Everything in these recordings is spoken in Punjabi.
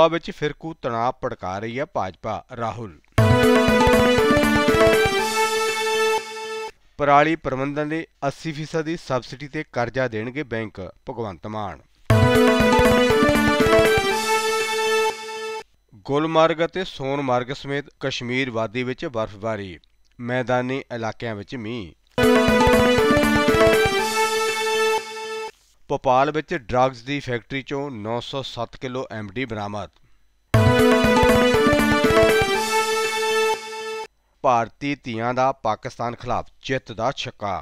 ਗੋਆ ਵਿੱਚ ਫਿਰਕੂ ਤਣਾਅ ਪੜਕਾ ਰਹੀ ਹੈ ਭਾਜਪਾ ਰਾਹੁਲ ਪਰਾਲੀ ਪ੍ਰਬੰਧਨ ਲਈ 80% ਦੀ ਸਬਸਿਡੀ ਤੇ ਕਰਜ਼ਾ ਦੇਣਗੇ ਬੈਂਕ ਭਗਵੰਤ ਮਾਨ ਗੁਲਮਾਰਗ ਅਤੇ ਮਾਰਗ ਸਮੇਤ ਕਸ਼ਮੀਰ ਵਾਦੀ ਵਿੱਚ ਬਰਫ਼ਬਾਰੀ ਮੈਦਾਨੀ ਇਲਾਕਿਆਂ ਵਿੱਚ ਮੀਂਹ ਭੋਪਾਲ ਵਿੱਚ ਡਰੱਗਸ ਦੀ ਫੈਕਟਰੀ ਚੋਂ 907 ਕਿਲੋ ਐਮਡੀ ਬਰਾਮਦ ਭਾਰਤੀ ਧੀਆਂ ਦਾ ਪਾਕਿਸਤਾਨ ਖਿਲਾਫ ਜਿੱਤ ਦਾ ਛੱਕਾ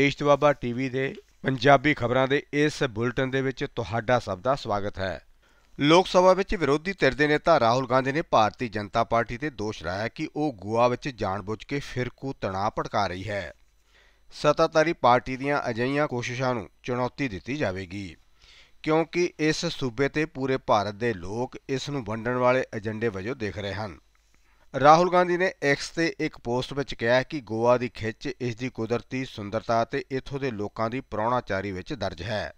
ਦੇਸ਼ ਦਵਾਬਾ ਟੀਵੀ ਦੇ ਪੰਜਾਬੀ ਖਬਰਾਂ ਦੇ ਇਸ ਬੁਲਟਨ ਦੇ ਵਿੱਚ ਤੁਹਾਡਾ ਸਭ ਦਾ ਸਵਾਗਤ ਹੈ ਲੋਕ ਸਭਾ ਵਿੱਚ ਵਿਰੋਧੀ ਧਿਰ ਦੇ ਨੇਤਾ ਰਾਹੁਲ ਗਾਂਧੀ ਨੇ ਭਾਰਤੀ ਜਨਤਾ ਪਾਰਟੀ ਤੇ ਦੋਸ਼ ਲਾਇਆ ਕਿ ਉਹ ਗੋਆ ਵਿੱਚ ਜਾਣਬੁੱਝ ਕੇ ਫਿਰਕੂ ਤਣਾਅ ਭੜਕਾ ਰਹੀ ਹੈ ਸਤਾਤਾਰੀ ਪਾਰਟੀ ਦੀਆਂ ਅਜਈਆਂ ਕੋਸ਼ਿਸ਼ਾਂ ਨੂੰ ਚੁਣੌਤੀ ਦਿੱਤੀ ਜਾਵੇਗੀ ਕਿਉਂਕਿ ਇਸ ਸੂਬੇ ਤੇ ਪੂਰੇ ਭਾਰਤ ਦੇ ਲੋਕ ਇਸ ਨੂੰ ਵੰਡਣ ਵਾਲੇ ਏਜੰਡੇ ਵਜੋਂ ਦੇਖ ਰਹੇ ਹਨ ਰਾਹੁਲ ਗਾਂਧੀ ਨੇ ਐਕਸ ਤੇ ਇੱਕ ਪੋਸਟ ਵਿੱਚ ਕਿਹਾ ਕਿ ਗੋਆ ਦੀ ਖਿੱਚ ਇਸ ਦੀ ਕੁਦਰਤੀ ਸੁੰਦਰਤਾ ਅਤੇ ਇੱਥੋਂ ਦੇ ਲੋਕਾਂ ਦੀ ਪ੍ਰਾਉਣਾਚਾਰੀ ਵਿੱਚ ਦਰਜ ਹੈ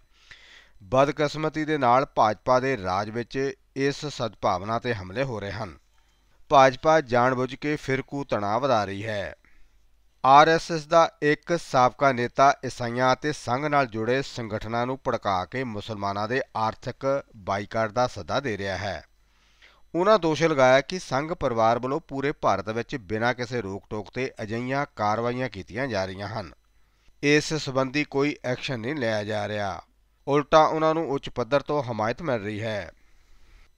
ਬਦਕਿਸਮਤੀ ਦੇ ਨਾਲ ਭਾਜਪਾ ਦੇ ਰਾਜ ਵਿੱਚ ਇਸ ਸਦਭਾਵਨਾ ਤੇ ਹਮਲੇ ਹੋ ਰਹੇ ਹਨ ਭਾਜਪਾ ਜਾਣਬੁੱਝ ਕੇ ਫਿਰਕੂ ਤਣਾਅ ਵਧਾ ਰਹੀ ਹੈ ਆਰਐਸਐਸ ਦਾ ਇੱਕ ਸਾਬਕਾ ਨੇਤਾ ਇਸਾਈਆਂ ਅਤੇ ਸੰਘ ਨਾਲ ਜੁੜੇ ਸੰਗਠਨਾਂ ਨੂੰ ਭੜਕਾ ਕੇ ਮੁਸਲਮਾਨਾਂ ਦੇ ਆਰਥਿਕ ਬਾਈਕਾਟ ਦਾ ਸੱਦਾ ਦੇ ਰਿਹਾ ਹੈ ਉਹਨਾਂ ਦੋਸ਼ ਲਗਾਇਆ ਕਿ ਸੰਘ ਪਰਿਵਾਰ ਵੱਲੋਂ ਪੂਰੇ ਭਾਰਤ ਵਿੱਚ ਬਿਨਾਂ ਕਿਸੇ ਰੋਕ-ਟੋਕ ਤੇ ਅਜਈਆਂ ਕਾਰਵਾਈਆਂ ਕੀਤੀਆਂ ਜਾ ਰਹੀਆਂ ਹਨ ਇਸ ਸਬੰਧੀ ਕੋਈ ਐਕਸ਼ਨ ਨਹੀਂ ਲਿਆ ਜਾ ਰਿਹਾ ਉਲਟਾ ਉਹਨਾਂ ਨੂੰ ਉੱਚ ਪੱਧਰ ਤੋਂ ਹਮਾਇਤ ਮਿਲ ਰਹੀ ਹੈ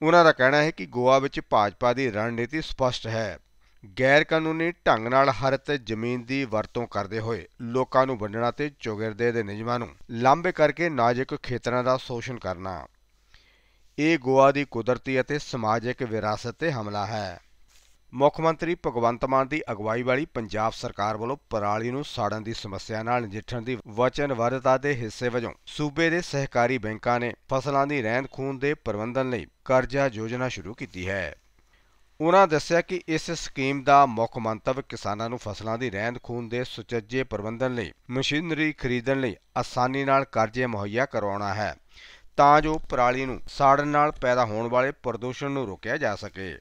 ਉਹਨਾਂ ਦਾ ਕਹਿਣਾ ਹੈ ਕਿ ਗੋਆ ਵਿੱਚ ਭਾਜਪਾ ਦੀ ਰਣਨੀਤੀ ਸਪਸ਼ਟ ਹੈ ਗੈਰ ਕਾਨੂੰਨੀ ਢੰਗ ਨਾਲ ਹਰਤ ਜ਼ਮੀਨ ਦੀ ਵਰਤੋਂ ਕਰਦੇ ਹੋਏ ਲੋਕਾਂ ਨੂੰ ਵੰਡਣਾ ਤੇ ਚੋਗਿਰਦੇ ਦੇ ਨਿਯਮਾਂ ਨੂੰ ਲਾਂਬੇ ਕਰਕੇ ਨਾਜ਼ੁਕ ਖੇਤਰਾਂ ਦਾ ਸ਼ੋਸ਼ਣ ਕਰਨਾ ਇਹ ਗੋਆ ਦੀ ਕੁਦਰਤੀ ਅਤੇ ਸਮਾਜਿਕ ਵਿਰਾਸਤ ਤੇ ਹਮਲਾ ਹੈ ਮੁੱਖ ਮੰਤਰੀ ਭਗਵੰਤ ਮਾਨ ਦੀ ਅਗਵਾਈ ਵਾਲੀ ਪੰਜਾਬ ਸਰਕਾਰ ਵੱਲੋਂ ਪਰਾਲੀ ਨੂੰ ਸਾੜਨ ਦੀ ਸਮੱਸਿਆ ਨਾਲ ਨਜਿੱਠਣ ਦੀ ਵਚਨਬੱਧਤਾ ਦੇ ਹਿੱਸੇ ਵਜੋਂ ਸੂਬੇ ਦੇ ਸਹਿਕਾਰੀ ਬੈਂਕਾਂ ਨੇ ਫਸਲਾਂ ਦੀ ਰਹਿੰਦ ਖੂੰਦ ਦੇ ਪ੍ਰਬੰਧਨ ਲਈ ਕਰਜ਼ਾ ਯੋਜਨਾ ਸ਼ੁਰੂ ਕੀਤੀ ਹੈ ਉਨ੍ਹਾਂ ਦੱਸਿਆ ਕਿ ਇਸ ਸਕੀਮ ਦਾ ਮੁੱਖ ਮੰਤਵ ਕਿਸਾਨਾਂ ਨੂੰ ਫਸਲਾਂ ਦੀ ਰਹਿੰਦ ਖੂੰਦ ਦੇ ਸੁਚੱਜੇ ਪ੍ਰਬੰਧਨ ਲਈ ਮਸ਼ੀਨਰੀ ਖਰੀਦਣ ਲਈ ਆਸਾਨੀ ਨਾਲ ਕਰਜ਼ੇ ਮੁਹੱਈਆ ਕਰਾਉਣਾ ਹੈ ਤਾਂ ਜੋ ਪਰਾਲੀ ਨੂੰ ਸਾੜਨ ਨਾਲ ਪੈਦਾ ਹੋਣ ਵਾਲੇ ਪ੍ਰਦੂਸ਼ਣ ਨੂੰ ਰੋਕਿਆ ਜਾ ਸਕੇ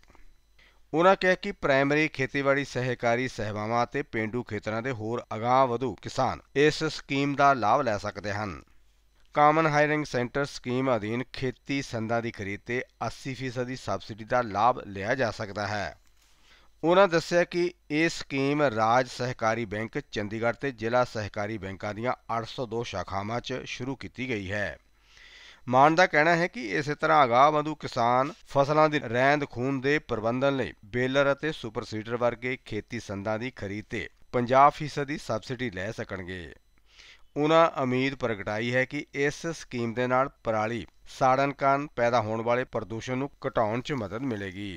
ਉਹਨਾਂ ਕਹਿ ਕਿ ਪ੍ਰਾਇਮਰੀ ਖੇਤੀਬਾੜੀ ਸਹਿਕਾਰੀ ਸਹਿਵਾਵਾਂ ਅਤੇ ਪਿੰਡੂ ਖੇਤਰਾਂ ਦੇ ਹੋਰ ਅਗਾਹ ਵਧੂ ਕਿਸਾਨ ਇਸ ਸਕੀਮ ਦਾ ਲਾਭ ਲੈ ਸਕਦੇ ਹਨ ਕਾਮਨ ਹਾਇਰਿੰਗ ਸੈਂਟਰ ਸਕੀਮ ਅਧੀਨ ਖੇਤੀ ਸੰਦਾਂ ਦੀ ਖਰੀਦ ਤੇ 80% ਦੀ ਸਬਸਿਡੀ ਦਾ ਲਾਭ ਲਿਆ ਜਾ ਸਕਦਾ ਹੈ ਉਹਨਾਂ ਦੱਸਿਆ ਕਿ ਇਹ ਸਕੀਮ ਰਾਜ ਸਹਿਕਾਰੀ ਬੈਂਕ ਚੰਡੀਗੜ੍ਹ ਤੇ ਜ਼ਿਲ੍ਹਾ ਸਹਿਕਾਰੀ ਬੈਂਕਾਂ ਦੀਆਂ 802 ਸ਼ਾਖਾਵਾਂ 'ਚ ਸ਼ੁਰੂ ਕੀਤੀ ਗਈ ਹੈ ਮਾਨ ਦਾ ਕਹਿਣਾ ਹੈ ਕਿ ਇਸੇ ਤਰ੍ਹਾਂ ਆਗਾਹ ਬੰਦੂ ਕਿਸਾਨ ਫਸਲਾਂ ਦੀ ਰਹਿੰਦ ਖੂਨ ਦੇ ਪ੍ਰਬੰਧਨ ਲਈ ਬੇਲਰ ਅਤੇ ਸੁਪਰ ਸੀਡਰ ਵਰਗੇ ਖੇਤੀ ਸੰਦਾਂ ਦੀ ਖਰੀਦ ਤੇ 50% ਦੀ ਸਬਸਿਡੀ ਲੈ ਸਕਣਗੇ ਉਹਨਾਂ ਉਮੀਦ ਪ੍ਰਗਟਾਈ ਹੈ ਕਿ ਇਸ ਸਕੀਮ ਦੇ ਨਾਲ ਪਰਾਲੀ ਸਾੜਨ ਕਾਰਨ ਪੈਦਾ ਹੋਣ ਵਾਲੇ ਪ੍ਰਦੂਸ਼ਣ ਨੂੰ ਘਟਾਉਣ 'ਚ ਮਦਦ ਮਿਲੇਗੀ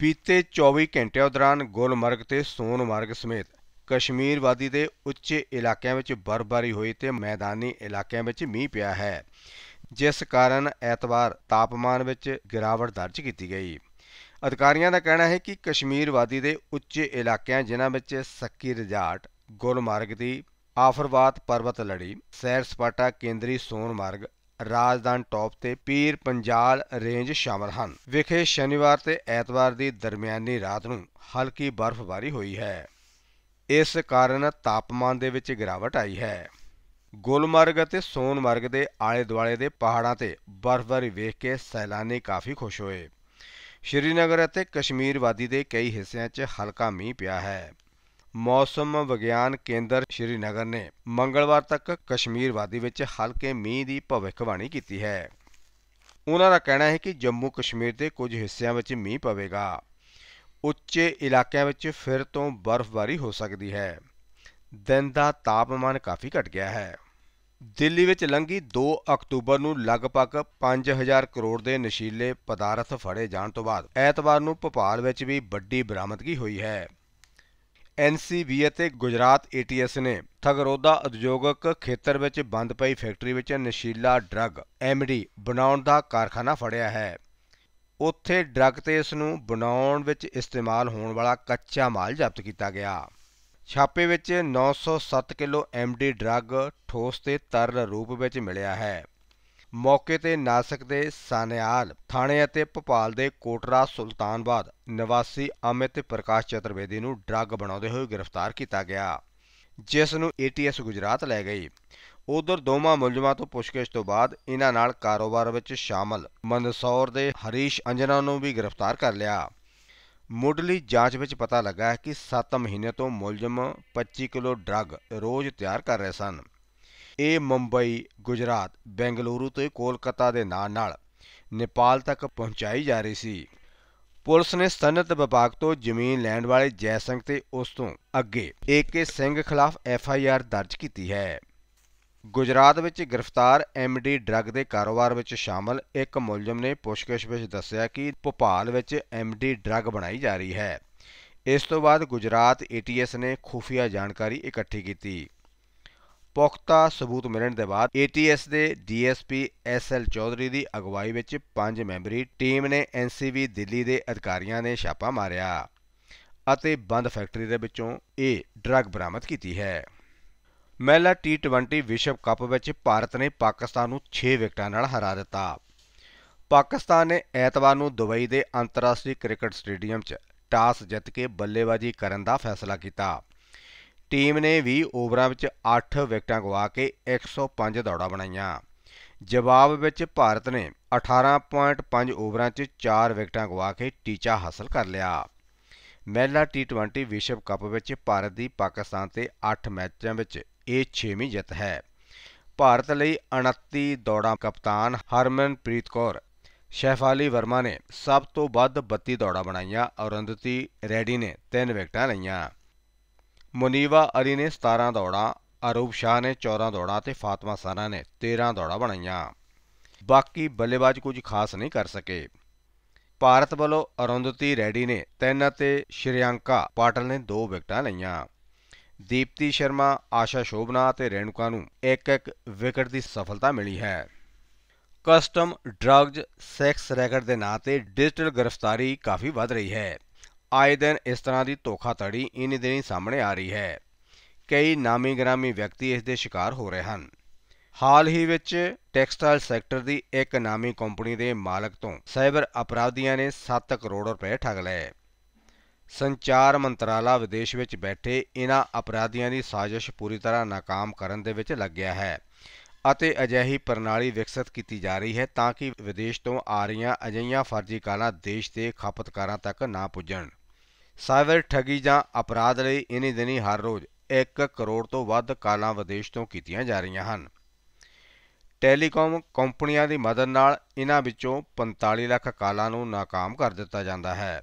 ਬੀਤੇ 24 ਘੰਟਿਆਂ ਦੌਰਾਨ ਗੁਲਮਰਗ ਤੇ ਸੋਨਮਰਗ ਸਮੇਤ ਕਸ਼ਮੀਰ ਵਾਦੀ ਦੇ ਉੱਚੇ ਇਲਾਕਿਆਂ ਵਿੱਚ ਬਰਫ਼ਬਾਰੀ ਹੋਈ ਤੇ ਮੈਦਾਨੀ ਇਲਾਕਿਆਂ ਵਿੱਚ ਮੀਂਹ ਪਿਆ ਹੈ ਜਿਸ ਕਾਰਨ ਐਤਵਾਰ ਤਾਪਮਾਨ ਵਿੱਚ ਗਿਰਾਵਟ ਦਰਜ ਕੀਤੀ ਗਈ ਅਧਿਕਾਰੀਆਂ ਦਾ ਕਹਿਣਾ ਹੈ ਕਿ ਕਸ਼ਮੀਰ ਵਾਦੀ ਦੇ ਉੱਚੇ ਇਲਾਕਿਆਂ ਜਿਨ੍ਹਾਂ ਵਿੱਚ ਸੱਕੀ ਰਿਜਾਰਟ ਗੁਲਮਾਰਗ ਦੀ ਆਫਰਵਾਤ ਪਰਬਤ ਲੜੀ ਸੈਰ ਸਪਾਟਾ ਕੇਂਦਰੀ ਸੋਨਮਾਰਗ ਰਾਜਦਾਨ ਟੌਪ ਤੇ ਪੀਰ ਪੰਜਾਲ ਰੇਂਜ ਸ਼ਾਮਲ ਹਨ ਵਿਖੇ ਸ਼ਨੀਵਾਰ ਤੇ ਐਤਵਾਰ ਦੀ ਦਰਮਿਆਨੀ ਰਾਤ ਨੂੰ ਹਲਕੀ ਬਰਫ਼ਬਾਰੀ ਹੋਈ ਹੈ ਇਸ ਕਾਰਨ ਤਾਪਮਾਨ ਦੇ ਵਿੱਚ ਗਿਰਾਵਟ ਆਈ ਹੈ ਗੁਲਮਰਗ ਅਤੇ ਸੋਨਮਰਗ ਦੇ ਆਲੇ-ਦੁਆਲੇ ਦੇ ਪਹਾੜਾਂ ਤੇ ਬਰਫ਼ਬਾਰੀ ਵੇਖ ਕੇ ਸੈਲਾਨੀ ਕਾਫੀ ਖੁਸ਼ ਹੋਏ ਸ਼੍ਰੀਨਗਰ ਅਤੇ ਕਸ਼ਮੀਰ ਵਾਦੀ ਦੇ ਕਈ ਹਿੱਸਿਆਂ 'ਚ ਹਲਕਾ ਮੀਂਹ ਪਿਆ ਹੈ ਮੌਸਮ ਵਿਗਿਆਨ ਕੇਂਦਰ ਸ਼੍ਰੀਨਗਰ ਨੇ ਮੰਗਲਵਾਰ ਤੱਕ ਕਸ਼ਮੀਰ ਵਾਦੀ ਵਿੱਚ ਹਲਕੇ ਮੀਂਹ ਦੀ ਭਵਿੱਖਬਾਣੀ ਕੀਤੀ ਹੈ ਉਹਨਾਂ ਦਾ ਕਹਿਣਾ ਹੈ ਕਿ ਜੰਮੂ ਕਸ਼ਮੀਰ ਦੇ ਕੁਝ ਹਿੱਸਿਆਂ ਵਿੱਚ ਮੀਂਹ ਪਵੇਗਾ ਉੱਚੇ ਇਲਾਕਿਆਂ ਵਿੱਚ ਫਿਰ ਤੋਂ ਬਰਫ਼ਬਾਰੀ ਹੋ ਸਕਦੀ ਹੈ ਦਿਨ ਦਾ ਤਾਪਮਾਨ ਕਾਫੀ ਘਟ ਗਿਆ ਹੈ ਦਿੱਲੀ ਵਿੱਚ ਲੰਗੀ 2 ਅਕਤੂਬਰ ਨੂੰ ਲਗਭਗ 5000 ਕਰੋੜ ਦੇ ਨਸ਼ੀਲੇ ਪਦਾਰਥ ਫੜੇ ਜਾਣ ਤੋਂ ਬਾਅਦ ਐਤਵਾਰ ਨੂੰ ਭੋਪਾਲ ਵਿੱਚ ਵੀ ਵੱਡੀ ਬਰਾਮਦਗੀ ਹੋਈ ਹੈ ਐਨਸੀਬੀ ਅਤੇ ਗੁਜਰਾਤ ਏਟੀਐਸ ਨੇ ਥਗਰੋਦਾ ਉਦਯੋਗਿਕ ਖੇਤਰ ਵਿੱਚ ਬੰਦ ਪਈ ਫੈਕਟਰੀ ਵਿੱਚ ਨਸ਼ੀਲਾ ਡਰੱਗ ਐਮਡੀ ਬਣਾਉਣ ਦਾ ਕਾਰਖਾਨਾ ਫੜਿਆ ਹੈ ਉੱਥੇ ਡਰੱਗ ਤੇ ਇਸ ਨੂੰ ਬਣਾਉਣ ਵਿੱਚ ਇਸਤੇਮਾਲ ਹੋਣ ਵਾਲਾ ਕੱਚਾ ਮਾਲ ਜ਼ਬਤ ਕੀਤਾ ਗਿਆ ਛਾਪੇ ਵਿੱਚ 907 ਕਿਲੋ ਐਮਡੀ ਡਰੱਗ ਠੋਸ ਤੇ ਤਰਲ ਰੂਪ ਵਿੱਚ ਮਿਲਿਆ ਹੈ ਮੌਕੇ ਤੇ ਨਾਸਕ ਦੇ ਸਾਨਿਆਲ ਥਾਣੇ ਅਤੇ ਭਪਾਲ ਦੇ ਕੋਟਰਾ ਸੁਲਤਾਨਬਾਦ ਨਿਵਾਸੀ ਅਮਿਤ ਪ੍ਰਕਾਸ਼ ਚਤਰਵੇਦੀ ਨੂੰ ਡਰੱਗ ਬਣਾਉਂਦੇ ਹੋਏ ਗ੍ਰਿਫਤਾਰ ਕੀਤਾ ਗਿਆ ਜਿਸ ਨੂੰ ਏਟੀਐਸ ਗੁਜਰਾਤ ਲੈ ਗਈ ਉਧਰ ਦੋਵਾਂ ਮੁਲਜ਼ਮਾਂ ਤੋਂ ਪੁੱਛਗਿੱਛ ਤੋਂ ਬਾਅਦ ਇਹਨਾਂ ਨਾਲ ਕਾਰੋਬਾਰ ਵਿੱਚ ਸ਼ਾਮਲ ਮਨਸੌਰ ਦੇ ਹਰੀਸ਼ ਅੰਜਨਾ ਨੂੰ ਵੀ ਗ੍ਰਿਫਤਾਰ ਕਰ ਲਿਆ ਮੁੱਢਲੀ ਜਾਂਚ ਵਿੱਚ ਪਤਾ ਲੱਗਾ ਹੈ ਕਿ 7 ਮਹੀਨੇ ਤੋਂ ਮੁਲਜ਼ਮ 25 ਕਿਲੋ ਡਰੱਗ ਰੋਜ਼ ਤਿਆਰ ਕਰ ਰਹੇ ਸਨ ਇਹ ਮੁੰਬਈ, ਗੁਜਰਾਤ, ਬੈਂਗਲੁਰੂ ਤੇ ਕੋਲਕਾਤਾ ਦੇ ਨਾਲ-ਨਾਲ ਨੇਪਾਲ ਤੱਕ ਪਹੁੰਚਾਈ ਜਾ ਰਹੀ ਸੀ। ਪੁਲਿਸ ਨੇ ਸਨਤ ਵਿਭਾਗ ਤੋਂ ਜ਼ਮੀਨ ਲੈਣ ਵਾਲੇ ਜੈ ਸਿੰਘ ਤੇ ਉਸ ਤੋਂ ਅੱਗੇ ਏਕੇ ਸਿੰਘ ਖਿਲਾਫ ਐਫ ਆਈ ਆਰ ਦਰਜ ਕੀਤੀ ਹੈ। ਗੁਜਰਾਤ ਵਿੱਚ ਗ੍ਰਿਫਤਾਰ ਐਮਡੀ ਡਰੱਗ ਦੇ ਕਾਰੋਬਾਰ ਵਿੱਚ ਸ਼ਾਮਲ ਇੱਕ ਮੁਲਜ਼ਮ ਨੇ ਪੁੱਛਗਿੱਛ ਵਿੱਚ ਦੱਸਿਆ ਕਿ ਭੋਪਾਲ ਵਿੱਚ ਐਮਡੀ ਡਰੱਗ ਬਣਾਈ ਜਾ ਰਹੀ ਹੈ ਇਸ ਤੋਂ ਬਾਅਦ ਗੁਜਰਾਤ ਏਟੀਐਸ ਨੇ ਖੁਫੀਆ ਜਾਣਕਾਰੀ ਇਕੱਠੀ ਕੀਤੀ ਪੁਖਤਾ ਸਬੂਤ ਮਿਲਣ ਦੇ ਬਾਅਦ ਏਟੀਐਸ ਦੇ ਡੀਐਸਪੀ ਐਸਐਲ ਚੌਧਰੀ ਦੀ ਅਗਵਾਈ ਵਿੱਚ ਪੰਜ ਮੈਂਬਰੀ ਟੀਮ ਨੇ ਐਨਸੀਬੀ ਦਿੱਲੀ ਦੇ ਅਧਿਕਾਰੀਆਂ ਨੇ ਛਾਪਾ ਮਾਰਿਆ ਅਤੇ ਬੰਦ ਫੈਕਟਰੀ ਦੇ ਵਿੱਚੋਂ ਇਹ ਡਰੱਗ ਬਰਾਮਦ ਕੀਤੀ ਹੈ ਮਹਿਲਾ T20 ਵਿਸ਼ਵ ਕੱਪ ਵਿੱਚ ਭਾਰਤ ਨੇ ਪਾਕਿਸਤਾਨ ਨੂੰ 6 ਵਿਕਟਾਂ ਨਾਲ ਹਰਾ ਦਿੱਤਾ ਪਾਕਿਸਤਾਨ ਨੇ ਐਤਵਾਰ ਨੂੰ ਦੁਬਈ ਦੇ ਅੰਤਰਰਾਸ਼ਟਰੀ ਕ੍ਰਿਕਟ ਸਟੇਡੀਅਮ 'ਚ ਟਾਸ ਜਿੱਤ ਕੇ ਬੱਲੇਬਾਜ਼ੀ ਕਰਨ ਦਾ ਫੈਸਲਾ ਕੀਤਾ ਟੀਮ ਨੇ 20 ਓਵਰਾਂ ਵਿੱਚ 8 ਵਿਕਟਾਂ ਗਵਾ ਕੇ 105 ਦੌੜਾਂ ਬਣਾਈਆਂ ਜਵਾਬ ਵਿੱਚ ਭਾਰਤ ਨੇ 18.5 ਓਵਰਾਂ 'ਚ 4 ਵਿਕਟਾਂ ਗਵਾ ਕੇ ਟੀਚਾ ਹਾਸਲ ਕਰ ਲਿਆ ਮਹਿਲਾ T20 ਵਿਸ਼ਵ ਕੱਪ ਵਿੱਚ ਭਾਰਤ ਦੀ ਪਾਕਿਸਤਾਨ ਤੇ 8 ਮੈਚਾਂ ਵਿੱਚ ਇਹ 6ਵੀਂ ਜਿੱਤ ਹੈ ਭਾਰਤ ਲਈ 29 ਦੌੜਾਂ ਕਪਤਾਨ ਹਰਮਨਪ੍ਰੀਤ ਕੌਰ ਸ਼ੈਫਾਲੀ ਵਰਮਾ ਨੇ ਸਭ ਤੋਂ ਵੱਧ 32 ਦੌੜਾਂ ਬਣਾਈਆਂ ਔਰੰਦਤੀ ਰੈਡੀ ਨੇ 3 ਵਿਕਟਾਂ ਲਈਆਂ ਮੁਨੀਵਾ ਅਰੀ ਨੇ 17 ਦੌੜਾਂ ਅਰੂਪ ਸ਼ਾਹ ਨੇ 14 ਦੌੜਾਂ ਤੇ ਫਾਤਮਾ ਸਾਨਾ ਨੇ 13 ਦੌੜਾਂ ਬਣਾਈਆਂ ਬਾਕੀ ਬੱਲੇਬਾਜ਼ ਕੁਝ ਖਾਸ ਨਹੀਂ ਕਰ ਸਕੇ ਭਾਰਤ ਵੱਲੋਂ ਅਰੁੰਦਤੀ ਰੈਡੀ ਨੇ 3 ਅਤੇ ਸ਼੍ਰੀਯੰਕਾ ਪਾਟਲ ਨੇ 2 ਵਿਕਟਾਂ ਲਈਆਂ ਦੀਪਤੀ ਸ਼ਰਮਾ, ਆਸ਼ਾ ਸ਼ੋਭਨਾ ਅਤੇ ਰੇਣੂਕਾ ਨੂੰ ਇੱਕ-ਇੱਕ ਵਿਕਟ ਦੀ ਸਫਲਤਾ ਮਿਲੀ ਹੈ। ਕਸਟਮ ਡਰੱਗਜ਼ ਸੈਕਸ ਰੈਕਟ ਦੇ ਨਾਂ ਤੇ ਡਿਜੀਟਲ ਗ੍ਰਿਫਤਾਰੀ ਕਾਫੀ ਵੱਧ ਰਹੀ ਹੈ। ਆਏ ਦਿਨ ਇਸ ਤਰ੍ਹਾਂ ਦੀ ਧੋਖਾਧੜੀ ਇਨੀ ਦਿਨੀ ਸਾਹਮਣੇ ਆ ਰਹੀ ਹੈ। ਕਈ ਨਾਮੀ ਗ੍ਰਾਮੀ ਵਿਅਕਤੀ ਇਸ ਦੇ ਸ਼ਿਕਾਰ ਹੋ ਰਹੇ ਹਨ। ਹਾਲ ਹੀ ਵਿੱਚ ਟੈਕਸਟਾਈਲ ਸੈਕਟਰ ਦੀ ਇੱਕ ਨਾਮੀ ਕੰਪਨੀ ਦੇ ਮਾਲਕ ਤੋਂ ਸਾਈਬਰ ਅਪਰਾਧੀਆਂ ਨੇ 7 ਕਰੋੜ ਰੁਪਏ ਠੱਗ ਲਏ। ਸੰਚਾਰ ਮੰਤਰਾਲਾ ਵਿਦੇਸ਼ ਵਿੱਚ ਬੈਠੇ ਇਨ੍ਹਾਂ ਅਪਰਾਧੀਆਂ ਦੀ ਸਾਜ਼ਿਸ਼ ਪੂਰੀ ਤਰ੍ਹਾਂ ناکਾਮ ਕਰਨ ਦੇ ਵਿੱਚ ਲੱਗਿਆ ਹੈ ਅਤੇ ਅਜਿਹੀ ਪ੍ਰਣਾਲੀ ਵਿਕਸਿਤ ਕੀਤੀ ਜਾ ਰਹੀ ਹੈ ਤਾਂ ਕਿ ਵਿਦੇਸ਼ ਤੋਂ ਆ ਰਹੀਆਂ ਅਜਈਆਂ ਫਰਜ਼ੀ ਕਾਲਾਂ ਦੇਸ਼ ਦੇ ਖਪਤਕਾਰਾਂ ਤੱਕ ਨਾ ਪੁੱਜਣ ਸਾਈਬਰ ਠੱਗੀ ਜਾਂ ਅਪਰਾਧ ਲਈ ਇਨੀ ਦਿਨੀ ਹਰ ਰੋਜ਼ 1 ਕਰੋੜ ਤੋਂ ਵੱਧ ਕਾਲਾਂ ਵਿਦੇਸ਼ ਤੋਂ ਕੀਤੀਆਂ ਜਾ ਰਹੀਆਂ ਹਨ ਟੈਲੀਕਾਮ ਕੰਪਨੀਆਂ ਦੀ ਮਦਦ ਨਾਲ ਇਹਨਾਂ ਵਿੱਚੋਂ 45 ਲੱਖ ਕਾਲਾਂ ਨੂੰ ناکਾਮ ਕਰ ਦਿੱਤਾ ਜਾਂਦਾ ਹੈ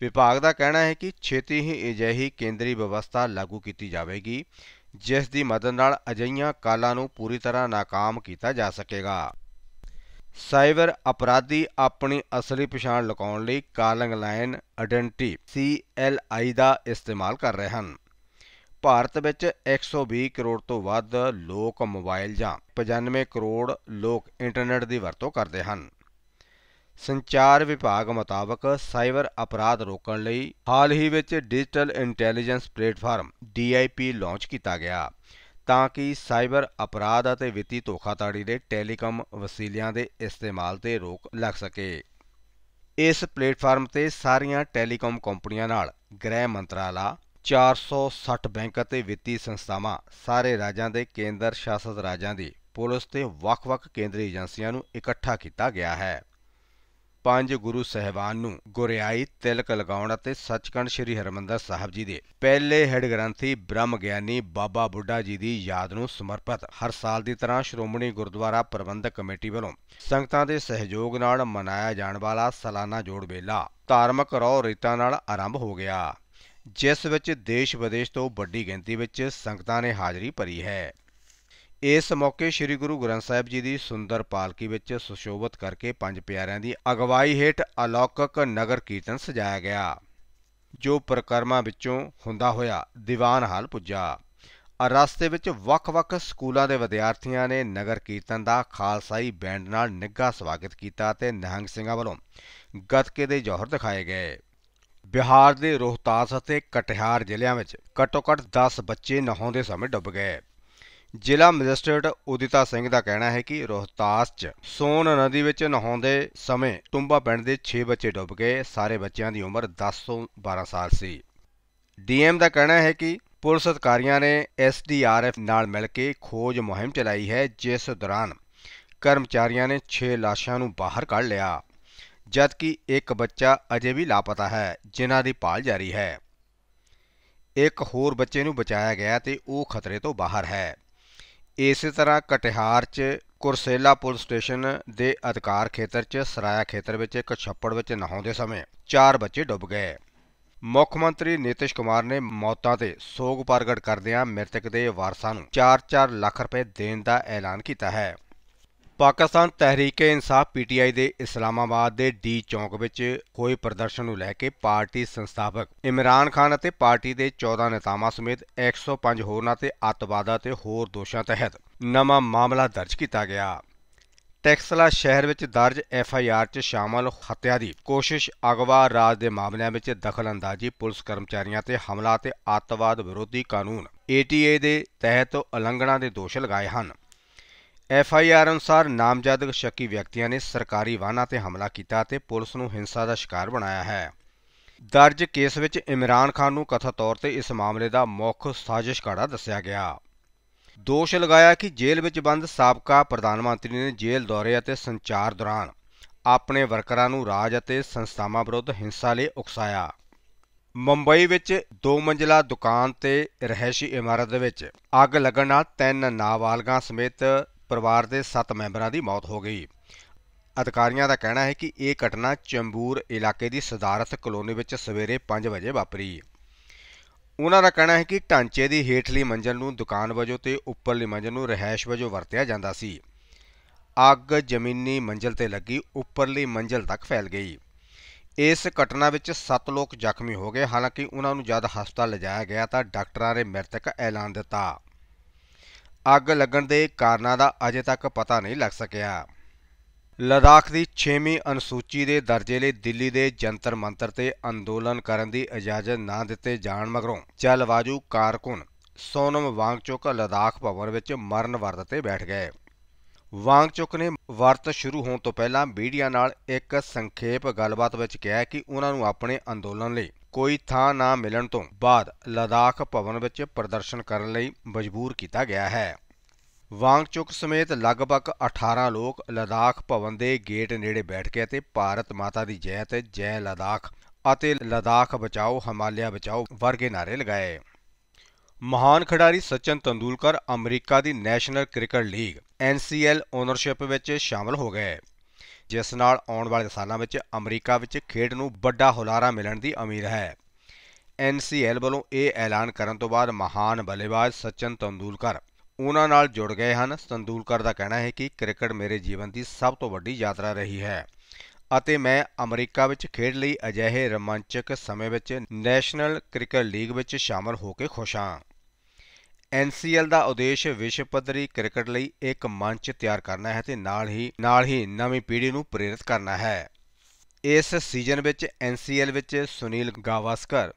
ਵਿਭਾਗ ਦਾ ਕਹਿਣਾ ਹੈ ਕਿ ਛੇਤੀ ਹੀ ਅਜਿਹੀ ਕੇਂਦਰੀ ਵਿਵਸਥਾ ਲਾਗੂ ਕੀਤੀ ਜਾਵੇਗੀ ਜਿਸ ਦੀ ਮਦਦ ਨਾਲ ਅਜਈਆਂ ਕਾਲਾਂ ਨੂੰ ਪੂਰੀ ਤਰ੍ਹਾਂ ناکਾਮ ਕੀਤਾ ਜਾ ਸਕੇਗਾ ਸਾਈਬਰ ਅਪਰਾਧੀ ਆਪਣੀ ਅਸਲੀ ਪਛਾਣ ਲੁਕਾਉਣ ਲਈ ਕਾਲਿੰਗ ਲਾਈਨ ਆਇਡੈਂਟੀ CLI ਦਾ ਇਸਤੇਮਾਲ ਕਰ ਰਹੇ ਹਨ ਭਾਰਤ ਵਿੱਚ 120 ਕਰੋੜ ਤੋਂ ਵੱਧ ਲੋਕ ਮੋਬਾਈਲ ਜਾਂ 95 ਕਰੋੜ ਲੋਕ ਇੰਟਰਨੈਟ ਦੀ ਵਰਤੋਂ ਕਰਦੇ ਹਨ ਸੰਚਾਰ ਵਿਭਾਗ ਮੁਤਾਬਕ ਸਾਈਬਰ ਅਪਰਾਧ ਰੋਕਣ ਲਈ ਹਾਲ ਹੀ ਵਿੱਚ digital intelligence platform DIP launch ਕੀਤਾ ਗਿਆ ਤਾਂ ਕਿ ਸਾਈਬਰ ਅਪਰਾਧ ਅਤੇ ਵਿੱਤੀ ਧੋਖਾਧੜੀ ਦੇ ਟੈਲੀਕਮ ਵਸੀਲਿਆਂ ਦੇ ਇਸਤੇਮਾਲ ਤੇ ਰੋਕ ਲੱਗ ਸਕੇ ਇਸ ਪਲੇਟਫਾਰਮ ਤੇ ਸਾਰੀਆਂ ਟੈਲੀਕਮ ਕੰਪਨੀਆਂ ਨਾਲ ਗ੍ਰਹਿ ਮੰਤਰਾਲਾ 460 ਬੈਂਕ ਅਤੇ ਵਿੱਤੀ ਸੰਸਥਾਵਾਂ ਸਾਰੇ ਰਾਜਾਂ ਦੇ ਕੇਂਦਰ ਸ਼ਾਸਤ ਰਾਜਾਂ ਦੀ ਪੁਲਿਸ ਤੇ ਵੱਖ-ਵੱਖ ਕੇਂਦਰੀ ਏਜੰਸੀਆਂ ਨੂੰ ਇਕੱਠਾ ਕੀਤਾ ਗਿਆ ਹੈ ਪੰਜ ਗੁਰੂ ਸਹਿਬਾਨ ਨੂੰ ਗੁਰਿਆਈ ਤਿਲਕ ਲਗਾਉਣ ਅਤੇ ਸੱਚਖੰਡ ਸ੍ਰੀ ਹਰਮੰਦਰ ਸਾਹਿਬ ਜੀ ਦੇ ਪਹਿਲੇ ਹੈਡ ਗ੍ਰੰਥੀ ਬ੍ਰਹਮ ਗਿਆਨੀ ਬਾਬਾ ਬੁੱਢਾ ਜੀ ਦੀ ਯਾਦ ਨੂੰ ਸਮਰਪਿਤ ਹਰ ਸਾਲ ਦੀ ਤਰ੍ਹਾਂ ਸ਼੍ਰੋਮਣੀ ਗੁਰਦੁਆਰਾ ਪ੍ਰਬੰਧਕ ਕਮੇਟੀ ਵੱਲੋਂ ਸੰਗਤਾਂ ਦੇ ਸਹਿਯੋਗ ਨਾਲ ਮਨਾਇਆ ਜਾਣ ਵਾਲਾ ਸਾਲਾਨਾ ਜੋੜ ਮੇਲਾ ਧਾਰਮਿਕ ਰੌ ਰੀਤਾਂ ਨਾਲ ਆਰੰਭ ਹੋ ਗਿਆ ਜਿਸ ਵਿੱਚ ਦੇਸ਼ ਵਿਦੇਸ਼ ਤੋਂ ਵੱਡੀ ਗਿਣਤੀ ਵਿੱਚ ਸੰਗਤਾਂ ਨੇ ਹਾਜ਼ਰੀ ਭਰੀ ਹੈ ਇਸ ਮੌਕੇ ਸ੍ਰੀ ਗੁਰੂ ਗ੍ਰੰਥ ਸਾਹਿਬ ਜੀ ਦੀ ਸੁੰਦਰ ਪਾਲਕੀ ਵਿੱਚ ਸੁਸ਼ੋਭਿਤ ਕਰਕੇ ਪੰਜ ਪਿਆਰਿਆਂ ਦੀ ਅਗਵਾਈ ਹੇਠ ਅਲੌਕਿਕ ਨਗਰ ਕੀਰਤਨ ਸਜਾਇਆ ਗਿਆ ਜੋ ਪ੍ਰਕਰਮਾ ਵਿੱਚੋਂ ਹੁੰਦਾ ਹੋਇਆ ਦੀਵਾਨ ਹਾਲ ਪੁੱਜਾ ਰਸਤੇ ਵਿੱਚ ਵੱਖ-ਵੱਖ ਸਕੂਲਾਂ ਦੇ ਵਿਦਿਆਰਥੀਆਂ ਨੇ ਨਗਰ ਕੀਰਤਨ ਦਾ ਖਾਲਸਾਈ ਬੈਂਡ ਨਾਲ ਨਿੱਘਾ ਸਵਾਗਤ ਕੀਤਾ ਤੇ ਨਿਹੰਗ ਸਿੰਘਾਂ ਵੱਲੋਂ ਗੱਤਕੇ ਦੇ ਜੋਹਰ ਦਿਖਾਏ ਗਏ ਬਿਹਾਰ ਦੇ ਰੋਹਤਾਸ ਅਤੇ ਕਟਿਹਾਰ ਜ਼ਿਲ੍ਹਿਆਂ ਵਿੱਚ ਘੱਟੋ-ਘੱਟ 10 ਬੱਚੇ ਨਹਾਉਂਦੇ ਸਮੇਂ ਡੁੱਬ ਗਏ ਜ਼ਿਲ੍ਹਾ ਮੈਜਿਸਟਰੇਟ ਉਦਿਤਾ ਸਿੰਘ ਦਾ ਕਹਿਣਾ ਹੈ ਕਿ ਰੋਹਤਾਸ 'ਚ ਸੋਨ ਨਦੀ ਵਿੱਚ ਨਹਾਉਂਦੇ ਸਮੇਂ ਤੁੰਬਾ ਪਿੰਡ ਦੇ 6 ਬੱਚੇ ਡੁੱਬ ਗਏ ਸਾਰੇ ਬੱਚਿਆਂ ਦੀ ਉਮਰ 10 ਤੋਂ 12 ਸਾਲ ਸੀ ਡੀਐਮ ਦਾ ਕਹਿਣਾ ਹੈ ਕਿ ਪੁਲਿਸ ਅਧਿਕਾਰੀਆਂ ਨੇ ਐਸਡੀਆਰਐਫ ਨਾਲ ਮਿਲ ਕੇ ਖੋਜ ਮੁਹਿੰਮ ਚਲਾਈ ਹੈ ਜਿਸ ਦੌਰਾਨ ਕਰਮਚਾਰੀਆਂ ਨੇ 6 ਲਾਸ਼ਾਂ ਨੂੰ ਬਾਹਰ ਕੱਢ ਲਿਆ ਜਦਕਿ ਇੱਕ ਬੱਚਾ ਅਜੇ ਵੀ ਲਾਪਤਾ ਹੈ ਜਿਨ੍ਹਾਂ ਦੀ ਭਾਲ ਜਾਰੀ ਹੈ ਇੱਕ ਹੋਰ ਬੱਚੇ ਨੂੰ ਬਚਾਇਆ ਗਿਆ ਤੇ ਉਹ ਖਤਰੇ ਤੋਂ ਬਾਹਰ ਹੈ ਇਸੇ ਤਰ੍ਹਾਂ ਕਟਿਹਾਰ 'ਚ ਕੁਰਸੇਲਾ ਪੁਲਿਸ ਸਟੇਸ਼ਨ ਦੇ ਅਧਿਕਾਰ ਖੇਤਰ 'ਚ ਸਰਾਇਆ ਖੇਤਰ ਵਿੱਚ ਇੱਕ ਛੱਪੜ ਵਿੱਚ ਨਹਾਉਂਦੇ ਸਮੇਂ ਚਾਰ ਬੱਚੇ ਡੁੱਬ ਗਏ ਮੁੱਖ ਮੰਤਰੀ ਨੀਤਿਸ਼ ਕੁਮਾਰ ਨੇ ਮੌਤਾਂ ਤੇ ਸੋਗ ਪ੍ਰਗਟ ਕਰਦਿਆਂ ਮ੍ਰਿਤਕ ਦੇ ਵਾਰਸਾਂ ਨੂੰ 4-4 ਲੱਖ ਰੁਪਏ ਦੇਣ ਦਾ ਐਲਾਨ ਕੀਤਾ ਹੈ ਪਾਕਿਸਤਾਨ ਤਹਿਰੀਕ-ਏ-ਇਨਸਾਫ ਪੀਟੀਆਈ ਦੇ ਇਸਲਾਮਾਬਾਦ ਦੇ ਡੀ ਚੌਂਕ ਵਿੱਚ ਹੋਏ ਪ੍ਰਦਰਸ਼ਨ ਨੂੰ ਲੈ ਕੇ ਪਾਰਟੀ ਸੰਸਥਾਪਕ ਇਮਰਾਨ ਖਾਨ ਅਤੇ ਪਾਰਟੀ ਦੇ 14 ਨੇਤਾਵਾਂ ਸਮੇਤ 105 ਹੋਰਨਾਂ ਤੇ ਅੱਤਵਾਦ ਅਤੇ ਹੋਰ ਦੋਸ਼ਾਂ ਤਹਿਤ ਨਵਾਂ ਮਾਮਲਾ ਦਰਜ ਕੀਤਾ ਗਿਆ। ਟੈਕਸਲਾ ਸ਼ਹਿਰ ਵਿੱਚ ਦਰਜ ਐਫ ਆਈ ਆਰ 'ਚ ਸ਼ਾਮਲ ਹੱਤਿਆ ਦੀ ਕੋਸ਼ਿਸ਼ ਅਗਵਾ ਰਾਜ ਦੇ ਮਾਮਲਿਆਂ ਵਿੱਚ ਦਖਲਅੰਦਾਜ਼ੀ ਪੁਲਿਸ ਕਰਮਚਾਰੀਆਂ ਤੇ ਹਮਲਾ ਤੇ ਅੱਤਵਾਦ ਵਿਰੋਧੀ ਕਾਨੂੰਨ ਏਟੀਏ ਦੇ ਤਹਿਤ ਉਲੰਘਣਾ ਦੇ ਦੋਸ਼ ਲਗਾਏ ਹਨ। ਐਫ ਆਈ ਆਰ ਅਨੁਸਾਰ ਨਾਮਜ਼ਦ ਸ਼ੱਕੀ ਵਿਅਕਤੀਆਂ ਨੇ ਸਰਕਾਰੀ ਵਾਹਨਾਂ ਤੇ ਹਮਲਾ ਕੀਤਾ ਅਤੇ ਪੁਲਿਸ ਨੂੰ ਹਿੰਸਾ ਦਾ ਸ਼ਿਕਾਰ ਬਣਾਇਆ ਹੈ ਦਰਜ ਕੇਸ ਵਿੱਚ ਇਮਰਾਨ ਖਾਨ ਨੂੰ ਕਥਾ ਤੌਰ ਤੇ ਇਸ ਮਾਮਲੇ ਦਾ ਮੁੱਖ ਸਾਜ਼ਿਸ਼ਘੜਾ ਦੱਸਿਆ ਗਿਆ ਦੋਸ਼ ਲਗਾਇਆ ਕਿ ਜੇਲ੍ਹ ਵਿੱਚ ਬੰਦ ਸਾਬਕਾ ਪ੍ਰਧਾਨ ਮੰਤਰੀ ਨੇ ਜੇਲ੍ਹ ਦੌਰੇ ਅਤੇ ਸੰਚਾਰ ਦੌਰਾਨ ਆਪਣੇ ਵਰਕਰਾਂ ਨੂੰ ਰਾਜ ਅਤੇ ਸੰਸਥਾਵਾਂ ਵਿਰੁੱਧ ਹਿੰਸਾ ਲਈ ਉਕਸਾਇਆ ਮੁੰਬਈ ਵਿੱਚ ਦੋ ਮੰਜ਼ਲਾ ਦੁਕਾਨ ਤੇ ਰਹਿائشੀ ਇਮਾਰਤ ਦੇ ਵਿੱਚ ਅੱਗ ਲੱਗਣ ਨਾਲ ਤਿੰਨ ਨਾਬਾਲਗਾਂ ਸਮੇਤ ਪਰਿਵਾਰ ਦੇ 7 ਮੈਂਬਰਾਂ ਦੀ ਮੌਤ ਹੋ ਗਈ ਅਧਿਕਾਰੀਆਂ ਦਾ ਕਹਿਣਾ ਹੈ ਕਿ ਇਹ ਘਟਨਾ ਚੰਬੂਰ ਇਲਾਕੇ ਦੀ ਸਦਾਰਤ ਕਲੋਨੀ ਵਿੱਚ ਸਵੇਰੇ 5 ਵਜੇ ਵਾਪਰੀ ਉਹਨਾਂ ਦਾ ਕਹਿਣਾ ਹੈ ਕਿ ਢਾਂਚੇ ਦੀ ਹੇਠਲੀ ਮੰਜ਼ਲ ਨੂੰ ਦੁਕਾਨ ਵਜੋਂ ਤੇ ਉੱਪਰਲੀ ਮੰਜ਼ਲ ਨੂੰ ਰਹਿائش ਵਜੋਂ ਵਰਤਿਆ ਜਾਂਦਾ ਸੀ ਅੱਗ ਜ਼ਮੀਨੀ ਮੰਜ਼ਲ ਤੇ ਲੱਗੀ ਉੱਪਰਲੀ ਮੰਜ਼ਲ ਤੱਕ ਫੈਲ ਗਈ ਇਸ ਘਟਨਾ ਵਿੱਚ 7 ਲੋਕ ਜ਼ਖਮੀ ਹੋ ਗਏ ਹਾਲਾਂਕਿ ਉਹਨਾਂ ਨੂੰ ਜਦ ਹਸਪਤਾਲ ਲਿਜਾਇਆ ਗਿਆ ਤਾਂ ਡਾਕਟਰਾਂ ਨੇ ਮ੍ਰਿਤਕ ਐਲਾਨ ਦਿੱਤਾ ਅੱਗ ਲੱਗਣ ਦੇ ਕਾਰਨਾਂ ਦਾ ਅਜੇ ਤੱਕ ਪਤਾ ਨਹੀਂ ਲੱਗ ਸਕਿਆ ਲਦਾਖ ਦੀ 6ਵੀਂ ਅਨੁਸੂਚੀ ਦੇ ਦਰਜੇ ਲਈ ਦਿੱਲੀ ਦੇ ਜੰਤਰ ਮੰਤਰ ਤੇ ਅੰਦੋਲਨ ਕਰਨ ਦੀ ਇਜਾਜ਼ਤ ਨਾ ਦਿੱਤੇ ਜਾਣ ਮਗਰੋਂ ਚਲਵਾਜੂ ਕਾਰਕੁਨ ਸੋਨਮ ਵਾਂਗਚੁਕ ਲਦਾਖ ਭਵਨ ਵਿੱਚ ਮਰਨ ਵਰਤ ਤੇ ਬੈਠ ਗਏ ਵਾਂਗਚੁਕ ਨੇ ਵਰਤ ਸ਼ੁਰੂ ਹੋਣ ਤੋਂ ਪਹਿਲਾਂ ਮੀਡੀਆ ਨਾਲ ਇੱਕ ਸੰਖੇਪ ਗੱਲਬਾਤ ਵਿੱਚ ਕਿਹਾ ਕਿ ਉਹਨਾਂ ਨੂੰ ਆਪਣੇ ਅੰਦੋਲਨ ਲਈ ਕੋਈ ਥਾਂ ਨਾ ਮਿਲਣ ਤੋਂ ਬਾਅਦ ਲਦਾਖ ਭਵਨ ਵਿੱਚ ਪ੍ਰਦਰਸ਼ਨ ਕਰਨ ਲਈ ਮਜਬੂਰ ਕੀਤਾ ਗਿਆ ਹੈ ਵਾਂਗਚੁਕ ਸਮੇਤ ਲਗਭਗ 18 ਲੋਕ ਲਦਾਖ ਭਵਨ ਦੇ ਗੇਟ ਨੇੜੇ ਬੈਠ ਕੇ ਅਤੇ ਭਾਰਤ ਮਾਤਾ ਦੀ ਜੈ ਤੇ ਜੈ ਲਦਾਖ ਅਤੇ ਲਦਾਖ ਬਚਾਓ ਹਿਮਾਲਿਆ ਬਚਾਓ ਵਰਗੇ ਨਾਰੇ ਲਗਾਏ ਮਹਾਨ ਖਿਡਾਰੀ ਸਚਿਨ ਤੰਦੂਲਕਰ ਅਮਰੀਕਾ ਦੀ national cricket league NCL ownership ਵਿੱਚ ਸ਼ਾਮਲ ਹੋ ਗਏ ਜਿਸ ਨਾਲ ਆਉਣ ਵਾਲੇ ਸਾਲਾਂ ਵਿੱਚ ਅਮਰੀਕਾ ਵਿੱਚ ਖੇਡ ਨੂੰ ਵੱਡਾ ਹੁਲਾਰਾ ਮਿਲਣ ਦੀ ਉਮੀਦ ਹੈ NCL ਵੱਲੋਂ ਇਹ ਐਲਾਨ ਕਰਨ ਤੋਂ ਬਾਅਦ ਮਹਾਨ ਬੱਲੇਬਾਜ਼ ਸਚਿਨ ਤੰਦੂਲਕਰ ਉਹਨਾਂ ਨਾਲ ਜੁੜ ਗਏ ਹਨ ਤੰਦੂਲਕਰ ਦਾ ਕਹਿਣਾ ਹੈ ਕਿ ਕ੍ਰਿਕਟ ਮੇਰੇ ਜੀਵਨ ਦੀ ਸਭ ਤੋਂ ਵੱਡੀ ਯਾਤਰਾ ਰਹੀ ਹੈ ਅਤੇ ਮੈਂ ਅਮਰੀਕਾ ਵਿੱਚ ਖੇਡ ਲਈ ਅਜਿਹੇ ਰੋਮਾਂਚਕ ਸਮੇਂ ਵਿੱਚ ਨੈਸ਼ਨਲ ਕ੍ਰਿਕਟ ਲੀਗ ਵਿੱਚ ਸ਼ਾਮਲ ਹੋ ਕੇ ਖੁਸ਼ ਹਾਂ ਐਨਸੀਐਲ ਦਾ ਉਦੇਸ਼ ਵਿਸ਼ਵ ਪੱਧਰੀ ਕ੍ਰਿਕਟ ਲਈ ਇੱਕ ਮੰਚ ਤਿਆਰ ਕਰਨਾ ਹੈ ਤੇ ਨਾਲ ਹੀ ਨਾਲ ਹੀ ਨਵੀਂ ਪੀੜ੍ਹੀ ਨੂੰ ਪ੍ਰੇਰਿਤ ਕਰਨਾ ਹੈ ਇਸ ਸੀਜ਼ਨ ਵਿੱਚ ਐਨਸੀਐਲ ਵਿੱਚ Sunil Gavaskar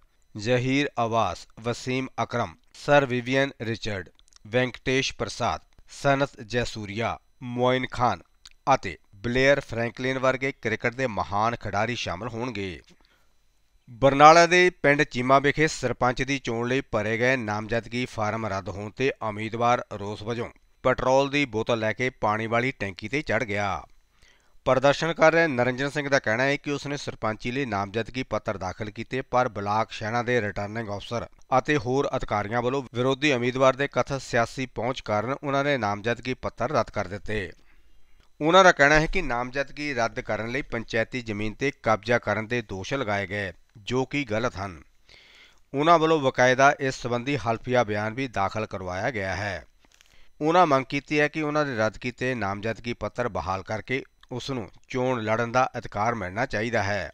Zaheer Abbas Wasim Akram Sir Vivian Richard Venkatesh Prasad Sanath Jayasuriya Moin Khan ਅਤੇ ਬਲੇਅਰ ਫ੍ਰੈਂਕਲਿਨ ਵਰਗੇ ਕ੍ਰਿਕਟ ਦੇ ਮਹਾਨ ਖਿਡਾਰੀ ਸ਼ਾਮਲ ਹੋਣਗੇ ਬਰਨਾਲਾ ਦੇ ਪਿੰਡ ਚੀਮਾ ਵਿਖੇ ਸਰਪੰਚ ਦੀ ਚੋਣ ਲਈ ਭਰੇ ਗਏ ਨਾਮਜ਼ਦਗੀ ਫਾਰਮ ਰੱਦ ਹੋਣ ਤੇ ਉਮੀਦਵਾਰ ਰੋਸ ਵਜੋਂ ਪੈਟਰੋਲ ਦੀ ਬੋਤਲ ਲੈ ਕੇ ਪਾਣੀ ਵਾਲੀ ਟੈਂਕੀ ਤੇ ਚੜ ਗਿਆ ਪ੍ਰਦਰਸ਼ਨ ਕਰ ਰਹੇ ਨਰਿੰਦਰ ਸਿੰਘ ਦਾ ਕਹਿਣਾ ਹੈ ਕਿ ਉਸਨੇ ਸਰਪੰਚੀ ਲਈ ਨਾਮਜ਼ਦਗੀ ਪੱਤਰ ਦਾਖਲ ਕੀਤੇ ਪਰ ਬਲਾਕ ਸ਼ਹਿਣਾ ਦੇ ਰਿਟਰਨਿੰਗ ਅਫਸਰ ਅਤੇ ਹੋਰ ਅਧਿਕਾਰੀਆਂ ਵੱਲੋਂ ਵਿਰੋਧੀ ਉਮੀਦਵਾਰ ਦੇ ਕਥਿਤ ਸਿਆਸੀ ਪਹੁੰਚ ਕਾਰਨ ਉਹਨਾਂ ਨੇ ਨਾਮਜ਼ਦਗੀ ਪੱਤਰ ਰੱਦ ਕਰ ਦਿੱਤੇ ਉਹਨਾਂ ਦਾ ਕਹਿਣਾ ਹੈ ਕਿ ਨਾਮਜ਼ਦਗੀ ਰੱਦ ਕਰਨ ਲਈ ਪੰਚਾਇਤੀ ਜ਼ਮੀਨ ਤੇ ਕਬਜ਼ਾ ਕਰਨ ਦੇ ਦੋਸ਼ ਲਗਾਏ ਗਏ ਜੋ ਕਿ ਗਲਤ ਹਨ ਉਹਨਾਂ ਵੱਲੋਂ ਬਕਾਇਦਾ ਇਸ ਸੰਬੰਧੀ ਹਲਫੀਆ ਬਿਆਨ ਵੀ ਦਾਖਲ ਕਰਵਾਇਆ ਗਿਆ ਹੈ ਉਹਨਾਂ ਮੰਗ ਕੀਤੀ ਹੈ ਕਿ ਉਹਨਾਂ ਦੇ ਰੱਦ ਕੀਤੇ ਨਾਮਜ਼ਦਗੀ ਪੱਤਰ ਬਹਾਲ ਕਰਕੇ ਉਸ ਨੂੰ ਚੋਣ ਲੜਨ ਦਾ ਅਧਿਕਾਰ ਮਿਲਣਾ ਚਾਹੀਦਾ ਹੈ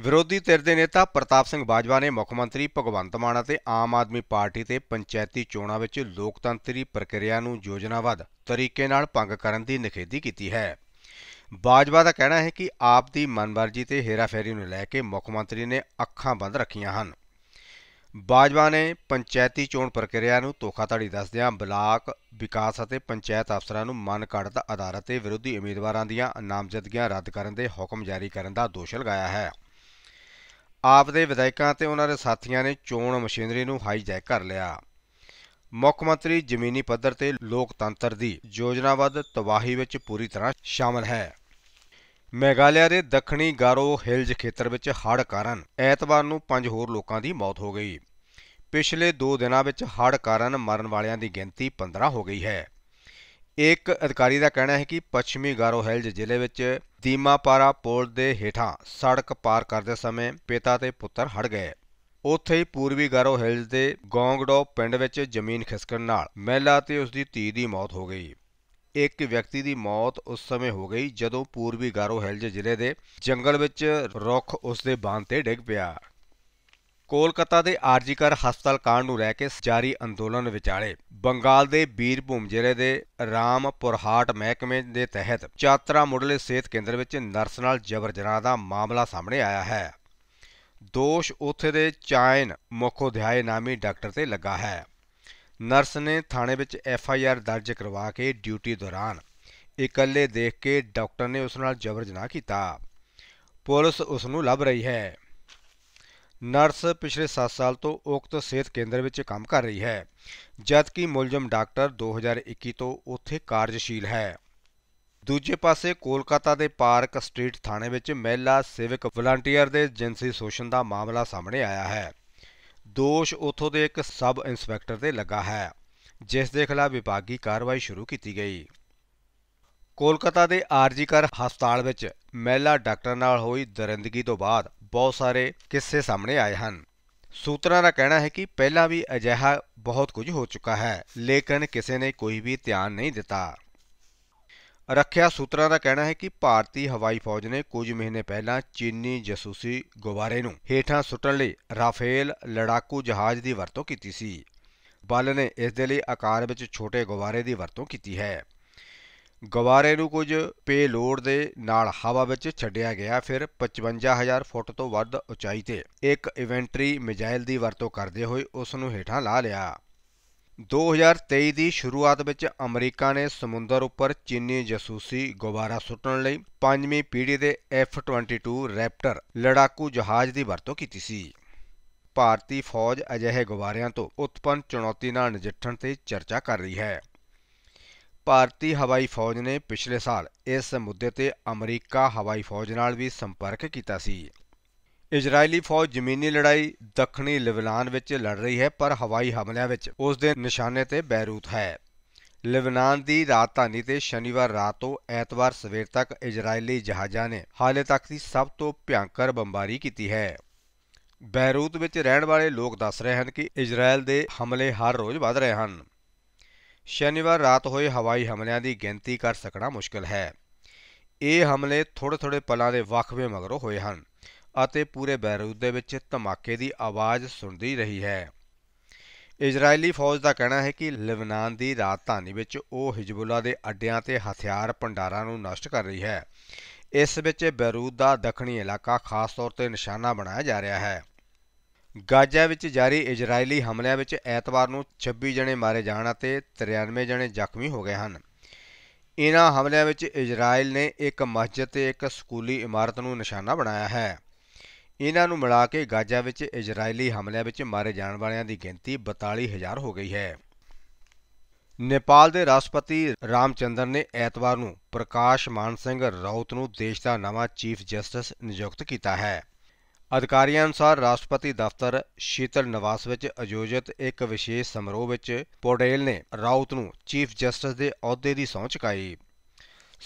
ਵਿਰੋਧੀ ਧਿਰ ਦੇ ਨੇਤਾ ਪ੍ਰਤਾਪ ਸਿੰਘ ਬਾਜਵਾ ਨੇ ਮੁੱਖ ਮੰਤਰੀ ਭਗਵੰਤ ਮਾਨ ਅਤੇ ਆਮ ਆਦਮੀ ਪਾਰਟੀ ਤੇ ਪੰਚਾਇਤੀ ਚੋਣਾਂ ਵਿੱਚ ਲੋਕਤੰਤਰੀ ਪ੍ਰਕਿਰਿਆ ਨੂੰ ਯੋਜਨਾਬੱਧ ਤਰੀਕੇ ਨਾਲ ਭੰਗ ਕਰਨ ਦੀ ਨਿਖੇਧੀ ਕੀਤੀ ਹੈ। ਬਾਜਵਾ ਦਾ ਕਹਿਣਾ ਹੈ ਕਿ ਆਪ ਦੀ ਮਨਮਰਜ਼ੀ ਤੇ ਹੇਰਾਫੇਰੀ ਨੂੰ ਲੈ ਕੇ ਮੁੱਖ ਮੰਤਰੀ ਨੇ ਅੱਖਾਂ ਬੰਦ ਰੱਖੀਆਂ ਹਨ। ਬਾਜਵਾ ਨੇ ਪੰਚਾਇਤੀ ਚੋਣ ਪ੍ਰਕਿਰਿਆ ਨੂੰ ਧੋਖਾਧੜੀ ਦੱਸਦਿਆਂ ਬਲਾਕ ਵਿਕਾਸ ਅਤੇ ਪੰਚਾਇਤ ਅਫਸਰਾਂ ਨੂੰ ਮਨ ਘੜਤ ਆਧਾਰ ਤੇ ਵਿਰੋਧੀ ਉਮੀਦਵਾਰਾਂ ਦੀਆਂ ਨਾਮਜ਼ਦਗੀਆਂ ਰੱਦ ਕਰਨ ਦੇ ਹੁਕਮ ਜਾਰੀ ਕਰਨ ਦਾ ਦੋਸ਼ ਲਗਾਇਆ ਹੈ। ਆਪ ਦੇ ਵਿਧਾਇਕਾਂ ਤੇ ਉਹਨਾਂ ਦੇ ਸਾਥੀਆਂ ਨੇ ਚੋਣ ਮਸ਼ੀਨਰੀ ਨੂੰ ਹਾਈਜੈਕ ਕਰ ਲਿਆ ਮੁੱਖ ਮੰਤਰੀ ਜ਼ਮੀਨੀ ਪੱਧਰ ਤੇ ਲੋਕਤੰਤਰ ਦੀ ਯੋਜਨਾਬੱਧ ਤਬਾਹੀ ਵਿੱਚ ਪੂਰੀ ਤਰ੍ਹਾਂ ਸ਼ਾਮਲ ਹੈ ਮੇਗਾਲਿਆ ਦੇ ਦੱਖਣੀ ਗਾਰੋ ਹਿਲਜ ਖੇਤਰ ਵਿੱਚ ਹੜ੍ਹ ਕਾਰਨ ਐਤਵਾਰ ਨੂੰ 5 ਹੋਰ ਲੋਕਾਂ ਦੀ ਮੌਤ ਹੋ ਗਈ ਪਿਛਲੇ 2 ਦਿਨਾਂ ਵਿੱਚ ਹੜ੍ਹ ਕਾਰਨ ਮਰਨ ਵਾਲਿਆਂ ਦੀ ਗਿਣਤੀ 15 ਹੋ ਗਈ ਹੈ ਇੱਕ ਅਧਿਕਾਰੀ ਦਾ ਕਹਿਣਾ ਹੈ ਕਿ ਪੱਛਮੀ ਗਾਰੋ ਹਿਲਜ ਜ਼ਿਲ੍ਹੇ ਵਿੱਚ ਦੀਮਾਪਾਰਾ ਪੁਲ ਦੇ ਹੇਠਾਂ ਸੜਕ ਪਾਰ ਕਰਦੇ ਸਮੇਂ ਪਿਤਾ ਤੇ ਪੁੱਤਰ ਹੜ ਗਏ ਉੱਥੇ ਹੀ ਪੂਰਬੀ ਗਾਰੋ ਹਿਲਜ਼ ਦੇ ਗੋਂਗਡੋ ਪਿੰਡ ਵਿੱਚ ਜ਼ਮੀਨ ਖਿਸਕਣ ਨਾਲ ਮਹਿਲਾ ਤੇ ਉਸ ਦੀ ਧੀ ਦੀ ਮੌਤ ਹੋ ਗਈ ਇੱਕ ਵਿਅਕਤੀ ਦੀ ਮੌਤ ਉਸ ਸਮੇਂ ਹੋ ਗਈ ਜਦੋਂ ਪੂਰਬੀ ਗਾਰੋ ਹਿਲਜ਼ ਜ਼ਿਲ੍ਹੇ ਦੇ ਜੰਗਲ ਵਿੱਚ ਰੁੱਖ ਉਸ ਦੇ ਬਾਂਹ ਤੇ ਡਿੱਗ ਪਿਆ ਕੋਲਕਾਤਾ ਦੇ ਆਰਜੀਕਰ ਹਸਪਤਾਲ ਕਾਂਡ ਨੂੰ ਲੈ ਕੇ ਜਾਰੀ ਅੰਦੋਲਨ ਵਿਚਾਲੇ ਬੰਗਾਲ ਦੇ ਬੀਰਭੂਮ ਜ਼ਿਲ੍ਹੇ ਦੇ ਰਾਮਪੁਰਹਾਟ ਮਹਿਕਮੇ ਦੇ ਤਹਿਤ ਚਾਤਰਾ ਮੁੱਢਲੇ ਸਿਹਤ ਕੇਂਦਰ ਵਿੱਚ ਨਰਸ ਨਾਲ ਜਬਰ ਜਨਾਹ ਦਾ ਮਾਮਲਾ ਸਾਹਮਣੇ ਆਇਆ ਹੈ ਦੋਸ਼ ਉਥੇ ਦੇ ਚਾਇਨ ਮੁਖੋਧਿਆਏ ਨਾਮੀ ਡਾਕਟਰ ਤੇ ਲੱਗਾ ਹੈ ਨਰਸ ਨੇ ਥਾਣੇ ਵਿੱਚ ਐਫ ਆਈ ਆਰ ਦਰਜ ਕਰਵਾ ਕੇ ਡਿਊਟੀ ਦੌਰਾਨ ਇਕੱਲੇ ਦੇਖ ਕੇ ਡਾਕਟਰ ਨੇ ਉਸ ਨਾਲ ਜਬਰ ਜਨਾਹ ਕੀਤਾ ਪੁਲਿਸ ਉਸ ਨੂੰ ਲੱਭ ਰਹੀ ਹੈ ਨਰਸ ਪਿਛਲੇ 7 ਸਾਲ ਤੋਂ ਉਕਤ ਸਿਹਤ ਕੇਂਦਰ ਵਿੱਚ ਕੰਮ ਕਰ ਰਹੀ ਹੈ ਜਦਕਿ ਮੁਲਜ਼ਮ ਡਾਕਟਰ 2021 ਤੋਂ ਉੱਥੇ ਕਾਰਜਸ਼ੀਲ ਹੈ ਦੂਜੇ ਪਾਸੇ ਕੋਲਕਾਤਾ ਦੇ ਪਾਰਕ ਸਟਰੀਟ ਥਾਣੇ ਵਿੱਚ ਮਹਿਲਾ ਸਿਵਿਕ ਵਲੰਟੀਅਰ ਦੇ ਜਿੰਸੀ ਸ਼ੋਸ਼ਣ ਦਾ ਮਾਮਲਾ ਸਾਹਮਣੇ ਆਇਆ ਹੈ ਦੋਸ਼ ਉਥੋਂ ਦੇ ਇੱਕ ਸਬ ਇੰਸਪੈਕਟਰ ਤੇ ਲੱਗਾ ਹੈ ਜਿਸ ਦੇ ਖਿਲਾਫ ਵਿਭਾਗੀ ਕਾਰਵਾਈ ਸ਼ੁਰੂ ਕੀਤੀ ਗਈ ਕੋਲਕਾਤਾ ਦੇ ਆਰਜੀਕਰ ਹਸਪਤਾਲ ਵਿੱਚ ਮਹਿਲਾ ਡਾਕਟਰ ਨਾਲ ਹੋਈ ਦਰਿੰਦਗੀ ਤੋਂ ਬਾਅਦ ਬਹੁਤ ਸਾਰੇ ਕਿੱਸੇ ਸਾਹਮਣੇ ਆਏ ਹਨ ਸੂਤਰਾਂ ਦਾ ਕਹਿਣਾ ਹੈ ਕਿ ਪਹਿਲਾਂ ਵੀ ਅਜਿਹਾ ਬਹੁਤ ਕੁਝ ਹੋ ਚੁੱਕਾ ਹੈ ਲੇਕਿਨ ਕਿਸੇ ਨੇ ਕੋਈ ਵੀ ਧਿਆਨ ਨਹੀਂ ਦਿੱਤਾ ਰੱਖਿਆ ਸੂਤਰਾਂ ਦਾ ਕਹਿਣਾ ਹੈ ਕਿ ਭਾਰਤੀ ਹਵਾਈ ਫੌਜ ਨੇ ਕੁਝ ਮਹੀਨੇ ਪਹਿਲਾਂ ਚੀਨੀ ਜਸੂਸੀ ਗੁਬਾਰੇ ਨੂੰ ਹੇਠਾਂ ਸੁੱਟਣ ਲਈ ਰਾਫੇਲ ਲੜਾਕੂ ਜਹਾਜ਼ ਦੀ ਵਰਤੋਂ ਕੀਤੀ ਸੀ ਬਲ ਨੇ ਇਸ ਦੇ ਲਈ ਆਕਾਰ ਵਿੱਚ ਛੋਟੇ ਗੁਬਾਰੇ ਦੀ ਵਰਤੋਂ ਕੀਤੀ ਹੈ ਗਵਾਰੇ ਨੂੰ ਕੁਝ ਪੇ ਲੋਡ ਦੇ ਨਾਲ ਹਵਾ ਵਿੱਚ ਛੱਡਿਆ ਗਿਆ ਫਿਰ 55000 ਫੁੱਟ ਤੋਂ ਵੱਧ ਉਚਾਈ ਤੇ ਇੱਕ ਇਵੈਂਟਰੀ ਮਿਜ਼ਾਈਲ ਦੀ ਵਰਤੋਂ ਕਰਦੇ ਹੋਏ ਉਸ ਨੂੰ ਹੇਠਾਂ ਲਾ ਲਿਆ 2023 ਦੀ ਸ਼ੁਰੂਆਤ ਵਿੱਚ ਅਮਰੀਕਾ ਨੇ ਸਮੁੰਦਰ ਉੱਪਰ ਚੀਨੀ ਜਸੂਸੀ ਗੁਬਾਰਾ ਸੁੱਟਣ ਲਈ ਪੰਜਵੀਂ ਪੀੜ੍ਹੀ ਦੇ F22 ਰੈਪਟਰ ਲੜਾਕੂ ਜਹਾਜ਼ ਦੀ ਵਰਤੋਂ ਕੀਤੀ ਸੀ। ਭਾਰਤੀ ਫੌਜ ਅਜਿਹੇ ਗੁਬਾਰਿਆਂ ਤੋਂ ਉਤਪੰਨ ਚੁਣੌਤੀ ਨਾਲ ਨਜਿੱਠਣ ਤੇ ਚਰਚਾ ਕਰ ਰਹੀ ਹੈ। ਭਾਰਤੀ ਹਵਾਈ ਫੌਜ ਨੇ ਪਿਛਲੇ ਸਾਲ ਇਸ ਮੁੱਦੇ ਤੇ ਅਮਰੀਕਾ ਹਵਾਈ ਫੌਜ ਨਾਲ ਵੀ ਸੰਪਰਕ ਕੀਤਾ ਸੀ। ਇਜ਼ਰਾਈਲੀ ਫੌਜ ਜ਼ਮੀਨੀ ਲੜਾਈ ਦੱਖਣੀ ਲਿਬਨਾਨ ਵਿੱਚ ਲੜ ਰਹੀ ਹੈ ਪਰ ਹਵਾਈ ਹਮਲਿਆਂ ਵਿੱਚ ਉਸ ਦੇ ਨਿਸ਼ਾਨੇ ਤੇ ਬੈਰੂਤ ਹੈ। ਲਿਬਨਾਨ ਦੀ ਰਾਜਧਾਨੀ ਤੇ ਸ਼ਨੀਵਾਰ ਰਾਤ ਤੋਂ ਐਤਵਾਰ ਸਵੇਰ ਤੱਕ ਇਜ਼ਰਾਈਲੀ ਜਹਾਜ਼ਾਂ ਨੇ ਹਾਲੇ ਤੱਕ ਦੀ ਸਭ ਤੋਂ ਭਿਆਨਕ ਬੰਬਾਰੀ ਕੀਤੀ ਹੈ। ਬੈਰੂਤ ਵਿੱਚ ਰਹਿਣ ਵਾਲੇ ਲੋਕ ਦੱਸ ਰਹੇ ਹਨ ਕਿ ਇਜ਼ਰਾਈਲ ਦੇ ਹਮਲੇ ਹਰ ਰੋਜ਼ ਵੱਧ ਰਹੇ ਹਨ। ਸ਼ਨੀਵਾਰ ਰਾਤ ਹੋਏ ਹਵਾਈ ਹਮਲਿਆਂ ਦੀ ਗਿਣਤੀ ਕਰ ਸਕਣਾ ਮੁਸ਼ਕਲ ਹੈ ਇਹ ਹਮਲੇ ਥੋੜੇ-ਥੋੜੇ ਪਲਾਂ ਦੇ ਵਕਫੇ ਮਗਰੋਂ ਹੋਏ ਹਨ ਅਤੇ ਪੂਰੇ ਬੈਰੂਤ ਦੇ ਵਿੱਚ ਧਮਾਕੇ ਦੀ ਆਵਾਜ਼ ਸੁਣਦੀ ਰਹੀ ਹੈ ਇਜ਼ਰਾਈਲੀ ਫੌਜ ਦਾ ਕਹਿਣਾ ਹੈ ਕਿ ਲਿਬਨਾਨ ਦੀ ਰਾਜਧਾਨੀ ਵਿੱਚ ਉਹ ਹਿਜ਼ਬੁੱਲਾ ਦੇ ਅੱਡਿਆਂ ਤੇ ਹਥਿਆਰ ਭੰਡਾਰਾਂ ਨੂੰ ਨਸ਼ਟ ਕਰ ਰਹੀ ਹੈ ਇਸ ਵਿੱਚ ਬੈਰੂਤ ਦਾ ਦੱਖਣੀ ਇਲਾਕਾ ਖਾਸ ਤੌਰ ਤੇ ਨਿਸ਼ਾਨਾ ਬਣਾਇਆ ਜਾ ਰਿਹਾ ਹੈ ਗਾਜ਼ਾ ਵਿੱਚ ਜਾਰੀ ਇਜ਼ਰਾਈਲੀ ਹਮਲਿਆਂ ਵਿੱਚ ਐਤਵਾਰ ਨੂੰ 26 ਜਣੇ ਮਾਰੇ ਜਾਣ ਅਤੇ 93 ਜਣੇ ਜ਼ਖਮੀ ਹੋ ਗਏ ਹਨ ਇਨ੍ਹਾਂ ਹਮਲਿਆਂ ਵਿੱਚ ਇਜ਼ਰਾਈਲ ਨੇ ਇੱਕ ਮਸਜਿਦ ਤੇ ਇੱਕ ਸਕੂਲੀ ਇਮਾਰਤ ਨੂੰ ਨਿਸ਼ਾਨਾ ਬਣਾਇਆ ਹੈ ਇਨ੍ਹਾਂ ਨੂੰ ਮਿਲਾ ਕੇ ਗਾਜ਼ਾ ਵਿੱਚ ਇਜ਼ਰਾਈਲੀ ਹਮਲਿਆਂ ਵਿੱਚ ਮਾਰੇ ਜਾਣ ਵਾਲਿਆਂ ਦੀ ਗਿਣਤੀ 42000 ਹੋ ਗਈ ਹੈ ਨੇਪਾਲ ਦੇ ਰਾਸ਼ਟਰਪਤੀ ਰਾਮਚੰਦਰ ਨੇ ਐਤਵਾਰ ਨੂੰ ਪ੍ਰਕਾਸ਼ ਮਾਨ ਸਿੰਘ ਰੌਤ ਨੂੰ ਦੇਸ਼ ਦਾ ਨਵਾਂ ਚੀਫ ਜਸਟਿਸ ਨਿਯੁਕਤ ਕੀਤਾ ਹੈ ਅਧਿਕਾਰੀਆਂ ਅਨੁਸਾਰ ਰਾਸ਼ਟਰਪਤੀ ਦਫ਼ਤਰ ਸ਼ੀਤਲ ਨਿਵਾਸ ਵਿੱਚ ਆਯੋਜਿਤ ਇੱਕ ਵਿਸ਼ੇਸ਼ ਸਮਾਰੋਹ ਵਿੱਚ ਪੋਡੇਲ ਨੇ ਰਾਉਤ ਨੂੰ ਚੀਫ ਜਸਟਿਸ ਦੇ ਅਹੁਦੇ ਦੀ ਸਹੁੰ ਚੁਕਾਈ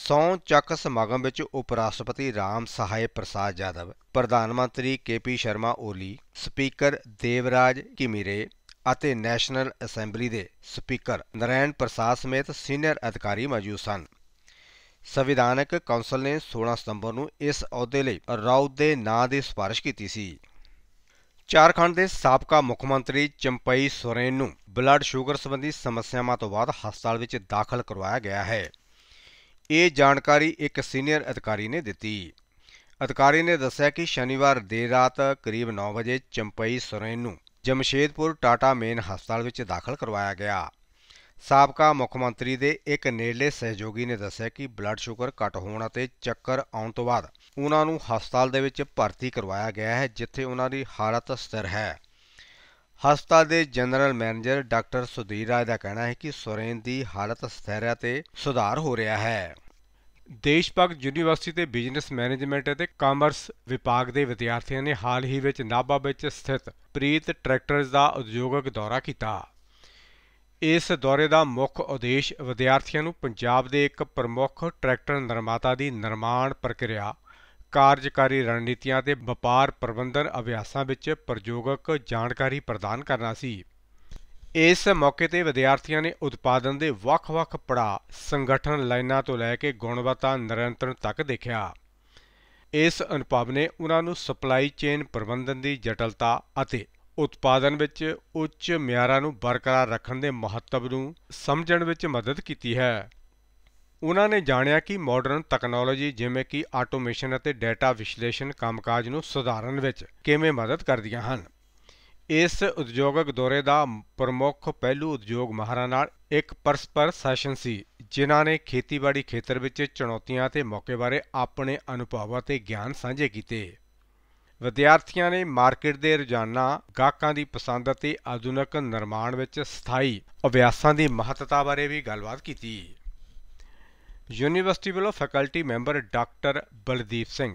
ਸੌਂ ਚੱਕ ਸਮਾਗਮ ਵਿੱਚ ਉਪ ਰਾਸ਼ਟਰਪਤੀ ਰਾਮ ਸਹਾਇ ਪ੍ਰਸਾਦ ਜਾਦਵ ਪ੍ਰਧਾਨ ਮੰਤਰੀ ਕੇਪੀ ਸ਼ਰਮਾ ਓਲੀ ਸਪੀਕਰ ਦੇਵਰਾਜ ਕਿਮੀਰੇ ਅਤੇ ਨੈਸ਼ਨਲ ਅਸੈਂਬਲੀ ਦੇ ਸਪੀਕਰ ਨਰੈਣ ਪ੍ਰਸਾਦ ਸਮੇਤ ਸੀਨੀਅਰ ਅਧਿਕਾਰੀ ਮੌਜੂਦ ਸਨ ਸੰਵਿਧਾਨਕ ਕੌਂਸਲ ਨੇ 16 ਸਤੰਬਰ ਨੂੰ ਇਸ ਅਹੁਦੇ ਲਈ ਰਾਉਤ ਦੇ ਨਾਂ ਦੀ ਸਿਫਾਰਿਸ਼ ਕੀਤੀ ਸੀ ਝਾਰਖੰਡ ਦੇ ਸਾਬਕਾ ਮੁੱਖ ਮੰਤਰੀ ਚੰਪਈ ਸੁਰੇਨ ਨੂੰ ਬਲੱਡ ਸ਼ੂਗਰ ਸੰਬੰਧੀ ਸਮੱਸਿਆਵਾਂ ਤੋਂ ਬਾਅਦ ਹਸਪਤਾਲ ਵਿੱਚ ਦਾਖਲ ਕਰਵਾਇਆ ਗਿਆ ਹੈ ਇਹ ਜਾਣਕਾਰੀ ਇੱਕ ਸੀਨੀਅਰ ਅਧਿਕਾਰੀ ਨੇ ਦਿੱਤੀ ਅਧਿਕਾਰੀ ਨੇ ਦੱਸਿਆ ਕਿ ਸ਼ਨੀਵਾਰ ਦੇਰ ਰਾਤ ਕਰੀਬ 9 ਵਜੇ ਚੰਪਈ ਸੁਰੇਨ ਨੂੰ ਜਮਸ਼ੇਦਪੁਰ ਟਾਟਾ ਮੇਨ ਹਸਪਤਾਲ ਵਿੱਚ ਦਾਖਲ ਕਰਵਾਇਆ ਗਿਆ ਸਾਬਕਾ ਮੁੱਖ ਮੰਤਰੀ ਦੇ ਇੱਕ ਨੇੜਲੇ ਸਹਿਯੋਗੀ ਨੇ ਦੱਸਿਆ ਕਿ ਬਲੱਡ ਸ਼ੂਗਰ ਘਟ ਹੋਣ ਅਤੇ ਚੱਕਰ ਆਉਣ ਤੋਂ ਬਾਅਦ ਉਹਨਾਂ ਨੂੰ ਹਸਪਤਾਲ ਦੇ ਵਿੱਚ ਭਰਤੀ ਕਰਵਾਇਆ ਗਿਆ ਹੈ ਜਿੱਥੇ ਉਹਨਾਂ ਦੀ ਹਾਲਤ ਸਥਿਰ ਹੈ ਹਸਪਤਾਲ ਦੇ general manager doctor Sudhir Raj ਦਾ ਕਹਿਣਾ ਹੈ ਕਿ ਸੁਰੇਨ ਦੀ ਹਾਲਤ ਸਥਿਰ ਹੈ ਤੇ ਸੁਧਾਰ ਹੋ ਰਿਹਾ ਹੈ ਦੇਸ਼ ਯੂਨੀਵਰਸਿਟੀ ਦੇ ਬਿਜ਼ਨਸ ਮੈਨੇਜਮੈਂਟ ਅਤੇ ਕਾਮਰਸ ਵਿਭਾਗ ਦੇ ਵਿਦਿਆਰਥੀਆਂ ਨੇ ਹਾਲ ਹੀ ਵਿੱਚ ਨਾਭਾ ਵਿੱਚ ਸਥਿਤ ਪ੍ਰੀਤ ਟਰੈਕਟਰਜ਼ ਦਾ ਉਦਯੋਗਿਕ ਦੌਰਾ ਕੀਤਾ ਇਸ ਦੌਰੇ ਦਾ ਮੁੱਖ ਉਦੇਸ਼ ਵਿਦਿਆਰਥੀਆਂ ਨੂੰ ਪੰਜਾਬ ਦੇ ਇੱਕ ਪ੍ਰਮੁੱਖ ਟਰੈਕਟਰ ਨਿਰਮਾਤਾ ਦੀ ਨਿਰਮਾਣ ਪ੍ਰਕਿਰਿਆ ਕਾਰਜਕਾਰੀ ਰਣਨੀਤੀਆਂ ਤੇ ਵਪਾਰ ਪ੍ਰਬੰਧਨ ਅਭਿਆਸਾਂ ਵਿੱਚ ਪ੍ਰਯੋਗਕ ਜਾਣਕਾਰੀ ਪ੍ਰਦਾਨ ਕਰਨਾ ਸੀ ਇਸ ਮੌਕੇ ਤੇ ਵਿਦਿਆਰਥੀਆਂ ਨੇ ਉਤਪਾਦਨ ਦੇ ਵੱਖ-ਵੱਖ ਪੜਾਅ ਸੰਗਠਨ ਲਾਈਨਾਂ ਤੋਂ ਲੈ ਕੇ ਗੁਣਵੱਤਾ ਨਿਰੰਤਰਣ ਤੱਕ ਦੇਖਿਆ ਇਸ ਅਨੁਭਵ ਨੇ ਉਹਨਾਂ ਨੂੰ ਸਪਲਾਈ ਚੇਨ ਪ੍ਰਬੰਧਨ ਦੀ ਜਟਲਤਾ ਅਤੇ ਉਤਪਾਦਨ ਵਿੱਚ ਉੱਚ ਮਿਆਰਾਂ ਨੂੰ ਬਰਕਰਾਰ ਰੱਖਣ ਦੇ ਮਹੱਤਵ ਨੂੰ ਸਮਝਣ ਵਿੱਚ ਮਦਦ ਕੀਤੀ ਹੈ ਉਹਨਾਂ ਨੇ ਜਾਣਿਆ ਕਿ ਮਾਡਰਨ ਟੈਕਨੋਲੋਜੀ ਜਿਵੇਂ ਕਿ ਆਟੋਮੇਸ਼ਨ ਅਤੇ ਡਾਟਾ ਵਿਸ਼ਲੇਸ਼ਣ ਕੰਮਕਾਜ ਨੂੰ ਸੁਧਾਰਨ ਵਿੱਚ ਕਿਵੇਂ ਮਦਦ ਕਰਦੀਆਂ ਹਨ ਇਸ ਉਦਯੋਗਿਕ ਦੌਰੇ ਦਾ ਪ੍ਰਮੁੱਖ ਪਹਿਲੂ ਉਦਯੋਗ ਮਹਾਰਾ ਨਾਲ ਇੱਕ ਪਰਸਪਰ ਸੈਸ਼ਨ ਸੀ ਜਿਨ੍ਹਾਂ ਨੇ ਖੇਤੀਬਾੜੀ ਖੇਤਰ ਵਿੱਚ ਚੁਣੌਤੀਆਂ ਅਤੇ ਮੌਕੇ ਬਾਰੇ ਆਪਣੇ ਅਨੁਭਵ ਅਤੇ ਗਿਆਨ ਸਾਂਝੇ ਕੀਤੇ ਵਿਦਿਆਰਥੀਆਂ ਨੇ ਮਾਰਕੀਟ ਦੇ ਰੋਜ਼ਾਨਾ ਗਾਹਕਾਂ ਦੀ ਪਸੰਦ ਅਤੇ ਆਧੁਨਿਕ ਨਿਰਮਾਣ ਵਿੱਚ ਸਥਾਈ ਅਭਿਆਸਾਂ ਦੀ ਮਹੱਤਤਾ ਬਾਰੇ ਵੀ ਗੱਲਬਾਤ ਕੀਤੀ ਯੂਨੀਵਰਸਿਟੀ ਵੱਲੋਂ faculty member doctor Baldeep Singh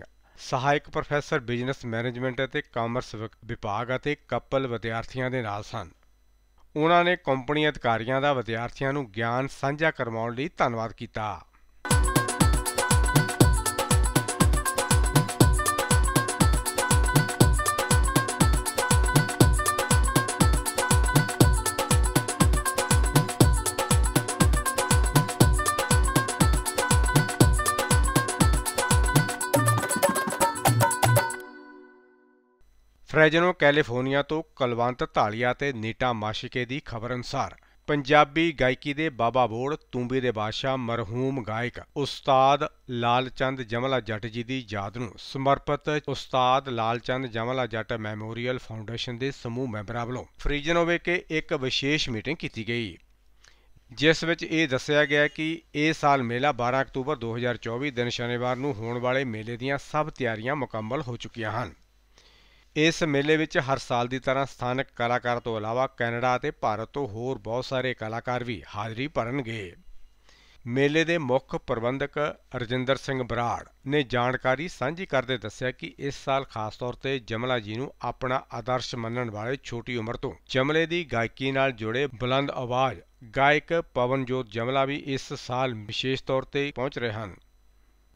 ਸਹਾਇਕ ਪ੍ਰੋਫੈਸਰ ਬਿਜ਼ਨਸ ਮੈਨੇਜਮੈਂਟ ਅਤੇ ਕਾਮਰਸ ਵਿਭਾਗ ਅਤੇ ਕਪਲ ਵਿਦਿਆਰਥੀਆਂ ਦੇ ਨਾਲ ਸਨ ਉਹਨਾਂ ਨੇ ਕੰਪਨੀ ਅਧਿਕਾਰੀਆਂ ਦਾ ਵਿਦਿਆਰਥੀਆਂ ਨੂੰ ਗਿਆਨ ਸਾਂਝਾ ਕਰਵਾਉਣ ਲਈ ਧੰਨਵਾਦ ਕੀਤਾ ਰੈਜਨੋ ਕੈਲੀਫੋਰਨੀਆ ਤੋਂ ਕਲਵੰਤ ਧਾਲੀਆ ਤੇ ਨੀਟਾ ਮਾਸ਼ਿਕੇ ਦੀ ਖਬਰ ਅਨਸਾਰ ਪੰਜਾਬੀ ਗਾਇਕੀ ਦੇ ਬਾਬਾ ਬੋੜ ਤੂੰਬੇ ਦੇ ਬਾਦਸ਼ਾਹ ਮਰਹੂਮ ਗਾਇਕ ਉਸਤਾਦ ਲਾਲਚੰਦ ਜਮਲਾ ਜੱਟ ਜੀ ਦੀ ਯਾਦ ਨੂੰ ਸਮਰਪਿਤ ਉਸਤਾਦ ਲਾਲਚੰਦ ਜਮਲਾ ਜੱਟ ਮੈਮੋਰੀਅਲ ਫਾਊਂਡੇਸ਼ਨ ਦੇ ਸਮੂਹ ਮੈਂਬਰਾਂ ਵੱਲੋਂ ਫਰੀਜਨੋ ਕੇ ਇੱਕ ਵਿਸ਼ੇਸ਼ ਮੀਟਿੰਗ ਕੀਤੀ ਗਈ ਜਿਸ ਵਿੱਚ ਇਹ ਦੱਸਿਆ ਗਿਆ ਕਿ ਇਹ ਸਾਲ ਮੇਲਾ 12 ਅਕਤੂਬਰ 2024 ਦਿਨ ਸ਼ਨੀਵਾਰ ਨੂੰ ਹੋਣ ਵਾਲੇ ਮੇਲੇ ਦੀਆਂ ਸਭ ਤਿਆਰੀਆਂ ਮੁਕੰਮਲ ਹੋ ਚੁੱਕੀਆਂ ਹਨ ਇਸ ਮੇਲੇ ਵਿੱਚ ਹਰ ਸਾਲ ਦੀ ਤਰ੍ਹਾਂ ਸਥਾਨਕ ਕਲਾਕਾਰ ਤੋਂ ਇਲਾਵਾ ਕੈਨੇਡਾ ਅਤੇ ਭਾਰਤ ਤੋਂ ਹੋਰ ਬਹੁਤ ਸਾਰੇ ਕਲਾਕਾਰ ਵੀ ਹਾਜ਼ਰੀ ਭਰਨਗੇ ਮੇਲੇ ਦੇ ਮੁੱਖ ਪ੍ਰਬੰਧਕ ਰਜਿੰਦਰ ਸਿੰਘ ਬਰਾੜ ਨੇ ਜਾਣਕਾਰੀ ਸਾਂਝੀ ਕਰਦੇ ਦੱਸਿਆ ਕਿ ਇਸ ਸਾਲ ਖਾਸ ਤੌਰ ਤੇ ਜਮਲਾ ਜੀ ਨੂੰ ਆਪਣਾ ਆਦਰਸ਼ ਮੰਨਣ ਵਾਲੇ ਛੋਟੀ ਉਮਰ ਤੋਂ ਜਮਲੇ ਦੀ ਗਾਇਕੀ ਨਾਲ ਜੁੜੇ ਬੁਲੰਦ ਆਵਾਜ਼ ਗਾਇਕ ਪਵਨਜੋਤ ਜਮਲਾ ਵੀ ਇਸ ਸਾਲ ਵਿਸ਼ੇਸ਼ ਤੌਰ ਤੇ ਪਹੁੰਚ ਰਹੇ ਹਨ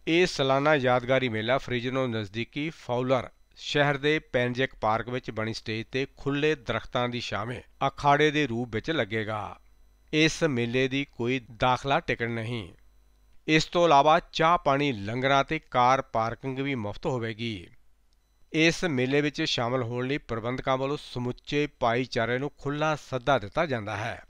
ਇਹ ਸਾਲਾਨਾ ਯਾਦਗਾਰੀ ਮੇਲਾ ਫ੍ਰਿਜਨੋ ਨਜ਼ਦੀਕੀ ਫਾਉਲਰ ਸ਼ਹਿਰ ਦੇ ਪੈਨਜੈਕ ਪਾਰਕ ਵਿੱਚ ਬਣੀ ਸਟੇਜ ਤੇ ਖੁੱਲੇ ਦਰਖਤਾਂ ਦੀ ਛਾਵੇਂ ਅਖਾੜੇ ਦੇ ਰੂਪ ਵਿੱਚ ਲੱਗੇਗਾ ਇਸ ਮੇਲੇ ਦੀ ਕੋਈ ਦਾਖਲਾ ਟਿਕਟ ਨਹੀਂ ਇਸ ਤੋਂ ਇਲਾਵਾ ਚਾਹ ਪਾਣੀ ਲੰਗਰਾਂ ਤੇ ਕਾਰ ਪਾਰਕਿੰਗ ਵੀ ਮੁਫਤ ਹੋਵੇਗੀ ਇਸ ਮੇਲੇ ਵਿੱਚ ਸ਼ਾਮਲ ਹੋਣ ਲਈ ਪ੍ਰਬੰਧਕਾਂ ਵੱਲੋਂ ਸਮੁੱਚੇ ਪਾਈਚਾਰੇ ਨੂੰ ਖੁੱਲਾ ਸੱਦਾ ਦਿੱਤਾ ਜਾਂਦਾ ਹੈ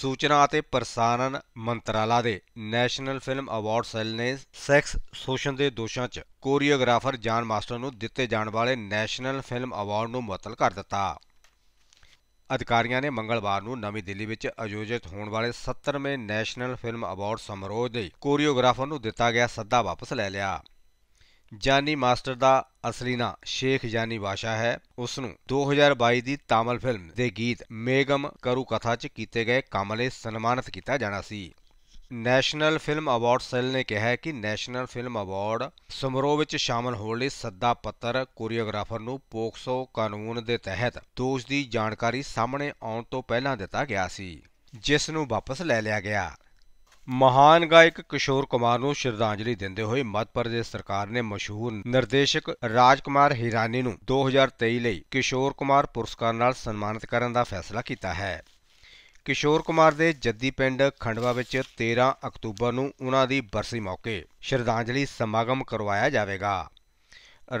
ਸੂਚਨਾ ਅਤੇ ਪ੍ਰਸਾਰਣ ਮੰਤਰਾਲਾ ਦੇ ਨੈਸ਼ਨਲ ਫਿਲਮ ਅਵਾਰਡ ਸੈੱਲ ਨੇ ਸੈਕਸ ਸ਼ੋਸ਼ਣ ਦੇ ਦੋਸ਼ਾਂ 'ਚ ਕੋਰੀਓਗ੍ਰਾਫਰ ਜਾਨ ਮਾਸਟਰ ਨੂੰ ਦਿੱਤੇ ਜਾਣ ਵਾਲੇ ਨੈਸ਼ਨਲ ਫਿਲਮ ਅਵਾਰਡ ਨੂੰ ਮੁਅੱਤਲ ਕਰ ਦਿੱਤਾ। ਅਧਿਕਾਰੀਆਂ ਨੇ ਮੰਗਲਵਾਰ ਨੂੰ ਨਵੀਂ ਦਿੱਲੀ ਵਿੱਚ ਆਯੋਜਿਤ ਹੋਣ ਵਾਲੇ 70ਵੇਂ ਨੈਸ਼ਨਲ ਫਿਲਮ ਅਵਾਰਡ ਸਮਾਰੋਹ ਦੇ ਕੋਰੀਓਗ੍ਰਾਫਰ ਨੂੰ ਦਿੱਤਾ ਗਿਆ ਸੱਦਾ ਵਾਪਸ ਲੈ ਲਿਆ। ਜਾਨੀ ਮਾਸਟਰ ਦਾ ਅਸਲੀ ਨਾਂ ਸ਼ੇਖ ਜਾਨੀ ਬਾਸ਼ਾ ਹੈ ਉਸ ਨੂੰ 2022 ਦੀ ਤਾਮਿਲ ਫਿਲਮ ਦੇ ਗੀਤ ਮੇਗਮ ਕਰੂ ਕਥਾ 'ਚ ਕੀਤੇ ਗਏ ਕੰਮ ਲਈ ਸਨਮਾਨਿਤ ਕੀਤਾ ਜਾਣਾ ਸੀ ਨੈਸ਼ਨਲ ਫਿਲਮ ਅਵਾਰਡ ਸੈਲ ਨੇ ਕਿਹਾ ਕਿ ਨੈਸ਼ਨਲ ਫਿਲਮ ਅਵਾਰਡ ਸਮਾਰੋਹ ਵਿੱਚ ਸ਼ਾਮਲ ਹੋਣ ਲਈ ਸੱਦਾ ਪੱਤਰ ਕੋਰੀਓਗ੍ਰਾਫਰ ਨੂੰ ਪੋਕਸੋ ਕਾਨੂੰਨ ਦੇ ਤਹਿਤ ਦੋਸ਼ ਦੀ ਜਾਣਕਾਰੀ ਸਾਹਮਣੇ ਆਉਣ ਤੋਂ ਪਹਿਲਾਂ ਦਿੱਤਾ ਗਿਆ ਸੀ ਜਿਸ ਨੂੰ ਵਾਪਸ ਲੈ ਲਿਆ ਗਿਆ ਮਹਾਨ ਗਾਇਕ ਕਿਸ਼ੋਰ ਕੁਮਾਰ ਨੂੰ ਸ਼ਰਧਾਂਜਲੀ ਦਿੰਦੇ ਹੋਏ ਮੱਧ ਪ੍ਰਦੇਸ਼ ਸਰਕਾਰ ਨੇ ਮਸ਼ਹੂਰ ਨਿਰਦੇਸ਼ਕ ਰਾਜਕੁਮਾਰ ਹਿਰਾਨੀ ਨੂੰ 2023 ਲਈ ਕਿਸ਼ੋਰ ਕੁਮਾਰ ਪੁਰਸਕਾਰ ਨਾਲ ਸਨਮਾਨਿਤ ਕਰਨ ਦਾ ਫੈਸਲਾ ਕੀਤਾ ਹੈ। ਕਿਸ਼ੋਰ ਕੁਮਾਰ ਦੇ ਜੱਦੀ ਪਿੰਡ ਖੰਡਵਾ ਵਿੱਚ 13 ਅਕਤੂਬਰ ਨੂੰ ਉਹਨਾਂ ਦੀ ਬਰਸੀ ਮੌਕੇ ਸ਼ਰਧਾਂਜਲੀ ਸਮਾਗਮ ਕਰਵਾਇਆ ਜਾਵੇਗਾ।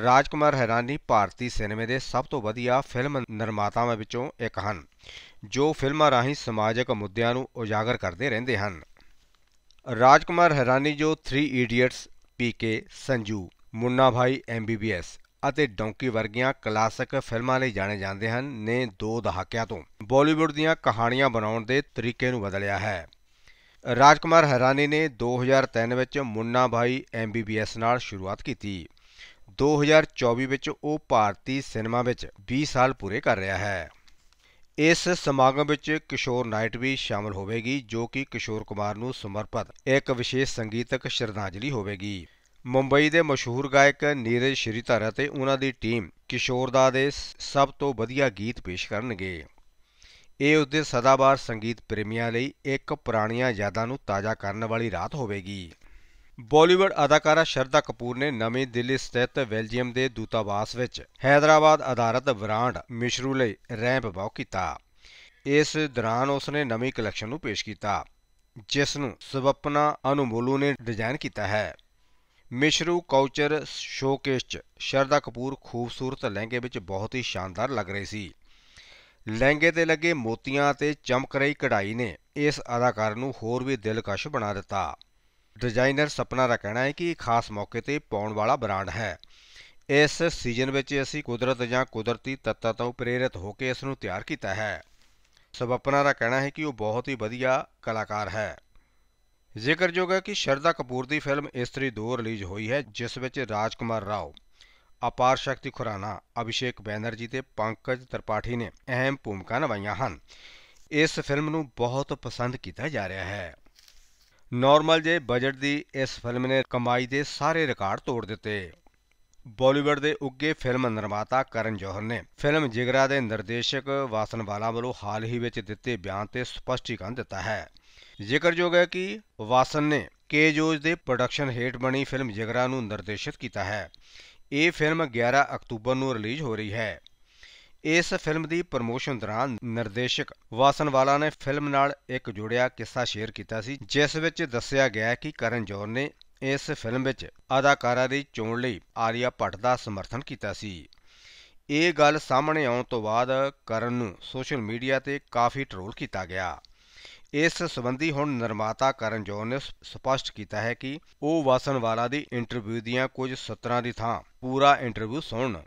ਰਾਜਕੁਮਾਰ ਹੈਰਾਨੀ ਭਾਰਤੀ ਸਿਨੇਮੇ ਦੇ ਸਭ ਤੋਂ ਵਧੀਆ ਫਿਲਮ ਨਿਰਮਾਤਾਵਾਂ ਵਿੱਚੋਂ ਇੱਕ ਹਨ ਜੋ ਫਿਲਮਾਂ ਰਾਹੀਂ ਸਮਾਜਿਕ ਮੁੱਦਿਆਂ ਨੂੰ ਉਜਾਗਰ ਕਰਦੇ ਰਹਿੰਦੇ ਹਨ। ਰਾਜਕੁਮਾਰ ਹੈਰਾਨੀ ਜੋ 3 ਇਡੀਅਟਸ ਪੀਕੇ ਸੰਜੂ ਮੁੰਨਾ ਭਾਈ ਐਮਬੀਬੀਐਸ ਅਤੇ ਡੌਂਕੀ ਵਰਗੀਆਂ ਕਲਾਸਿਕ ਫਿਲਮਾਂ ਲਈ ਜਾਣੇ ਜਾਂਦੇ ਹਨ ਨੇ ਦੋ ਦਹਾਕਿਆਂ ਤੋਂ ਬਾਲੀਵੁੱਡ ਦੀਆਂ ਕਹਾਣੀਆਂ ਬਣਾਉਣ ਦੇ ਤਰੀਕੇ ਨੂੰ ਬਦਲਿਆ ਹੈ ਰਾਜਕੁਮਾਰ ਹੈਰਾਨੀ ਨੇ 2003 ਵਿੱਚ ਮੁੰਨਾ ਭਾਈ ਐਮਬੀਬੀਐਸ ਨਾਲ ਸ਼ੁਰੂਆਤ ਕੀਤੀ 2024 ਵਿੱਚ ਉਹ ਭਾਰਤੀ ਸਿਨੇਮਾ ਵਿੱਚ 20 ਸਾਲ ਪੂਰੇ ਕਰ ਰਿਹਾ ਹੈ ਇਸ ਸਮਾਗਮ ਵਿੱਚ ਕਿਸ਼ੋਰ ਨਾਈਟ ਵੀ ਸ਼ਾਮਲ ਹੋਵੇਗੀ ਜੋ ਕਿ ਕਿਸ਼ੋਰ ਕੁਮਾਰ ਨੂੰ ਸਮਰਪਿਤ ਇੱਕ ਵਿਸ਼ੇਸ਼ ਸੰਗੀਤਕ ਸ਼ਰਧਾਂਜਲੀ ਹੋਵੇਗੀ ਮੁੰਬਈ ਦੇ ਮਸ਼ਹੂਰ ਗਾਇਕ ਨੀਰਜ ਸ਼੍ਰੀਧਰ ਅਤੇ ਉਹਨਾਂ ਦੀ ਟੀਮ ਕਿਸ਼ੋਰ ਦਾ ਦੇ ਸਭ ਤੋਂ ਵਧੀਆ ਗੀਤ ਪੇਸ਼ ਕਰਨਗੇ ਇਹ ਉਸ ਦੇ ਸਦਾਬਾਰ ਸੰਗੀਤ ਪ੍ਰੇਮੀਆਂ ਲਈ ਇੱਕ ਪੁਰਾਣੀਆਂ ਯਾਦਾਂ ਨੂੰ ਤਾਜ਼ਾ ਕਰਨ ਵਾਲੀ ਰਾਤ ਹੋਵੇਗੀ ਬਾਲੀਵੁੱਡ ਅਦਾਕਾਰਾ ਸ਼ਰਦਾ ਕਪੂਰ ਨੇ ਨਵੀਂ ਦਿੱਲੀ ਸਥਿਤ ਬੈਲਜੀਅਮ ਦੇ ਦੂਤਾਵਾਸ ਵਿੱਚ ਹైదరాబాద్ ਆਧਾਰਿਤ ਬ੍ਰਾਂਡ ਮਿਸ਼ਰੂ ਲਈ ਰੈਂਪ ਵਾਕ ਕੀਤਾ ਇਸ ਦੌਰਾਨ ਉਸ ਨੇ ਨਵੀਂ ਕਲੈਕਸ਼ਨ ਨੂੰ ਪੇਸ਼ ਕੀਤਾ ਜਿਸ ਨੂੰ ਸੁਵਪਨਾ ਅਨੁਮੋਲੂ ਨੇ ਡਿਜ਼ਾਈਨ ਕੀਤਾ ਹੈ ਮਿਸ਼ਰੂ ਕਾਊਚਰ ਸ਼ੋਕੇਸ 'ਚ ਸ਼ਰਦਾ ਕਪੂਰ ਖੂਬਸੂਰਤ ਲਹਿੰਗੇ ਵਿੱਚ ਬਹੁਤ ਹੀ ਸ਼ਾਨਦਾਰ ਲੱਗ ਰਹੀ ਸੀ ਲਹਿੰਗੇ ਤੇ ਲੱਗੇ ਮੋਤੀਆਂ ਤੇ ਚਮਕ ਰਹੀ ਕਢਾਈ ਨੇ ਇਸ ਅਦਾਕਾਰ ਨੂੰ ਹੋਰ ਵੀ ਦਿਲਕਸ਼ ਬਣਾ ਦਿੱਤਾ ਡਿਜ਼ਾਈਨਰ ਸਪਨਾ ਦਾ ਕਹਿਣਾ ਹੈ ਕਿ ਇਹ ਖਾਸ ਮੌਕੇ ਤੇ ਪਾਉਣ ਵਾਲਾ ਬ੍ਰਾਂਡ ਹੈ ਇਸ ਸੀਜ਼ਨ ਵਿੱਚ ਅਸੀਂ ਕੁਦਰਤ ਜਾਂ ਕੁਦਰਤੀ ਤੱਤਾਂ ਤੋਂ ਪ੍ਰੇਰਿਤ ਹੋ ਕੇ ਇਸ ਨੂੰ ਤਿਆਰ ਕੀਤਾ ਹੈ ਸਬਪਨਾ ਦਾ ਕਹਿਣਾ ਹੈ ਕਿ ਉਹ ਬਹੁਤ ਹੀ ਵਧੀਆ ਕਲਾਕਾਰ ਹੈ ਜ਼ਿਕਰਯੋਗ ਹੈ ਕਿ ਸ਼ਰਦਾ ਕਪੂਰ ਦੀ ਫਿਲਮ ਇਸਤਰੀ 2 ਰਿਲੀਜ਼ ਹੋਈ ਹੈ ਜਿਸ ਵਿੱਚ ਰਾਜਕੁਮਾਰ ਰਾਓ ਅਪਾਰ ਸ਼ਕਤੀ ਖੁਰਾਨਾ ਅਭਿਸ਼ੇਕ ਬੈਨਰਜੀ ਤੇ ਪੰਕਜ ਤਰਪਾਠੀ ਨੇ ਅਹਿਮ ਭੂਮਿਕਾ ਨਿਭਾਈਆਂ ਹਨ ਇਸ ਫਿਲਮ ਨੂੰ ਬਹੁਤ ਪਸੰਦ ਕੀਤਾ ਜਾ ਰਿਹਾ ਹੈ ਨਾਰਮਲ ਜੇ ਬਜਟ ਦੀ ਇਸ ਫਿਲਮ ਨੇ ਕਮਾਈ ਦੇ ਸਾਰੇ ਰਿਕਾਰਡ ਤੋੜ ਦਿੱਤੇ ਬਾਲੀਵੁੱਡ ਦੇ ਉੱਗੇ ਫਿਲਮ ਨਿਰਮਾਤਾ ਕਰਨ ਜੋਹਰ ਨੇ ਫਿਲਮ ਜਿਗਰਾ ਦੇ ਨਿਰਦੇਸ਼ਕ ਵਾਸਨ ਵਾਲਾ ਵੱਲੋਂ ਹਾਲ ਹੀ ਵਿੱਚ ਦਿੱਤੇ ਬਿਆਨ ਤੇ ਸਪਸ਼ਟੀਕਰਨ ਦਿੱਤਾ ਹੈ ਜ਼ਿਕਰਯੋਗ ਹੈ ਕਿ ਵਾਸਨ ਨੇ ਕੇ ਜੋਜ ਦੇ ਪ੍ਰੋਡਕਸ਼ਨ ਹੇਠ ਬਣੀ ਫਿਲਮ ਜਿਗਰਾ ਨੂੰ ਨਿਰਦੇਸ਼ਿਤ ਕੀਤਾ ਹੈ ਇਹ ਫਿਲਮ 11 ਅਕਤੂਬਰ ਨੂੰ ਰਿਲੀਜ਼ ਹੋ ਰਹੀ ਹੈ ਇਸ ਫਿਲਮ ਦੀ ਪ੍ਰੋਮੋਸ਼ਨ ਦੌਰਾਨ ਨਿਰਦੇਸ਼ਕ ਵਾਸਨਵਾਲਾ ਨੇ ਫਿਲਮ ਨਾਲ ਇੱਕ ਜੁੜਿਆ ਕਿੱਸਾ ਸ਼ੇਅਰ ਕੀਤਾ ਸੀ ਜਿਸ ਵਿੱਚ ਦੱਸਿਆ ਗਿਆ ਕਿ ਕਰਨ ਜੋਰ ਨੇ ਇਸ ਫਿਲਮ ਵਿੱਚ ਅਦਾਕਾਰਾ ਦੀ ਚੋਣ ਲਈ ਆਰੀਆ ਭੱਟ ਦਾ ਸਮਰਥਨ ਕੀਤਾ ਸੀ ਇਹ ਗੱਲ ਸਾਹਮਣੇ ਆਉਣ ਤੋਂ ਬਾਅਦ ਕਰਨ ਨੂੰ ਸੋਸ਼ਲ ਮੀਡੀਆ ਤੇ ਕਾਫੀ ਟ੍ਰੋਲ ਕੀਤਾ ਗਿਆ ਇਸ ਸਬੰਧੀ ਹੁਣ ਨਿਰਮਾਤਾ ਕਰਨ ਜੋਰ ਨੇ ਸਪਸ਼ਟ ਕੀਤਾ ਹੈ ਕਿ ਉਹ ਵਾਸਨਵਾਲਾ ਦੀ ਇੰਟਰਵਿਊ ਦੀਆਂ ਕੁਝ ਸਤਰਾਂ ਦੀ ਥਾਂ ਪੂਰਾ ਇੰਟਰਵਿਊ ਸੁਣਨ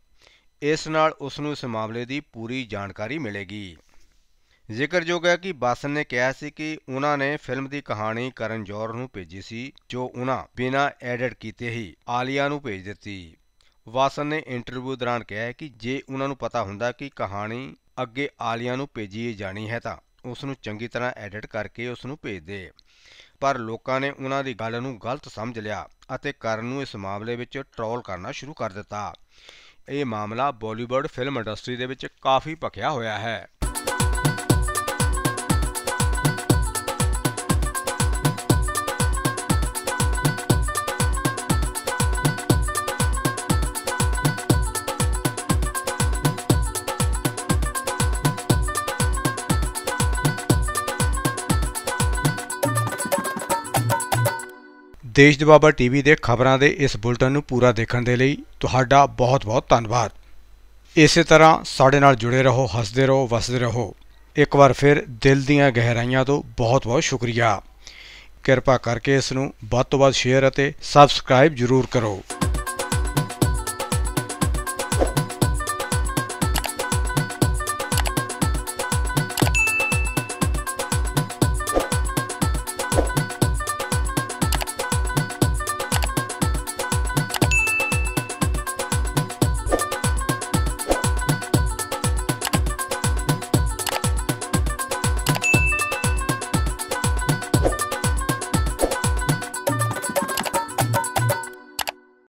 ਇਸ ਨਾਲ ਉਸ ਨੂੰ ਇਸ ਮਾਮਲੇ ਦੀ ਪੂਰੀ ਜਾਣਕਾਰੀ ਮਿਲੇਗੀ ਜ਼ਿਕਰਯੋਗ ਹੈ ਕਿ ਬਾਸਨ ਨੇ ਕਿਹਾ ਸੀ ਕਿ ਉਹਨਾਂ ਨੇ ਫਿਲਮ ਦੀ ਕਹਾਣੀ ਕਰਨ ਜੌਰ ਨੂੰ ਭੇਜੀ ਸੀ ਜੋ ਉਹਨਾਂ ਬਿਨਾਂ ਐਡਿਟ ਕੀਤੇ ਹੀ ਆਲੀਆ ਨੂੰ ਭੇਜ ਦਿੱਤੀ ਵਾਸਨ ਨੇ ਇੰਟਰਵਿਊ ਦੌਰਾਨ ਕਿਹਾ ਕਿ ਜੇ ਉਹਨਾਂ ਨੂੰ ਪਤਾ ਹੁੰਦਾ ਕਿ ਕਹਾਣੀ ਅੱਗੇ ਆਲੀਆ ਨੂੰ ਭੇਜੀ ਜਾਣੀ ਹੈ ਤਾਂ ਉਸ ਨੂੰ ਚੰਗੀ ਤਰ੍ਹਾਂ ਐਡਿਟ ਕਰਕੇ ਉਸ ਨੂੰ ਭੇਜ ਦੇ ਪਰ ਲੋਕਾਂ ਨੇ ਉਹਨਾਂ ਦੀ ਗੱਲ ਨੂੰ ਗਲਤ ਸਮਝ ਲਿਆ ਅਤੇ ਕਰਨ ਨੂੰ ਇਸ ਮਾਮਲੇ ਵਿੱਚ ਟ੍ਰੋਲ ਕਰਨਾ ਸ਼ੁਰੂ ਕਰ ਦਿੱਤਾ ਇਹ ਮਾਮਲਾ ਬਾਲੀਵੁੱਡ ਫਿਲਮ ਇੰਡਸਟਰੀ ਦੇ ਵਿੱਚ ਕਾਫੀ ਭਖਿਆ ਹੋਇਆ ਹੈ ਦੇਸ਼ ਦੇ ਟੀਵੀ ਦੇ ਖਬਰਾਂ ਦੇ ਇਸ ਬੁਲਟਨ ਨੂੰ ਪੂਰਾ ਦੇਖਣ ਦੇ ਲਈ ਤੁਹਾਡਾ ਬਹੁਤ-ਬਹੁਤ ਧੰਨਵਾਦ ਇਸੇ ਤਰ੍ਹਾਂ ਸਾਡੇ ਨਾਲ ਜੁੜੇ ਰਹੋ ਹੱਸਦੇ ਰਹੋ ਵਸਦੇ ਰਹੋ ਇੱਕ ਵਾਰ ਫਿਰ ਦਿਲ ਦੀਆਂ ਗਹਿਰਾਈਆਂ ਤੋਂ ਬਹੁਤ-ਬਹੁਤ ਸ਼ੁਕਰੀਆ ਕਿਰਪਾ ਕਰਕੇ ਇਸ ਨੂੰ ਵੱਧ ਤੋਂ ਵੱਧ ਸ਼ੇਅਰ ਅਤੇ ਸਬਸਕ੍ਰਾਈਬ ਜ਼ਰੂਰ ਕਰੋ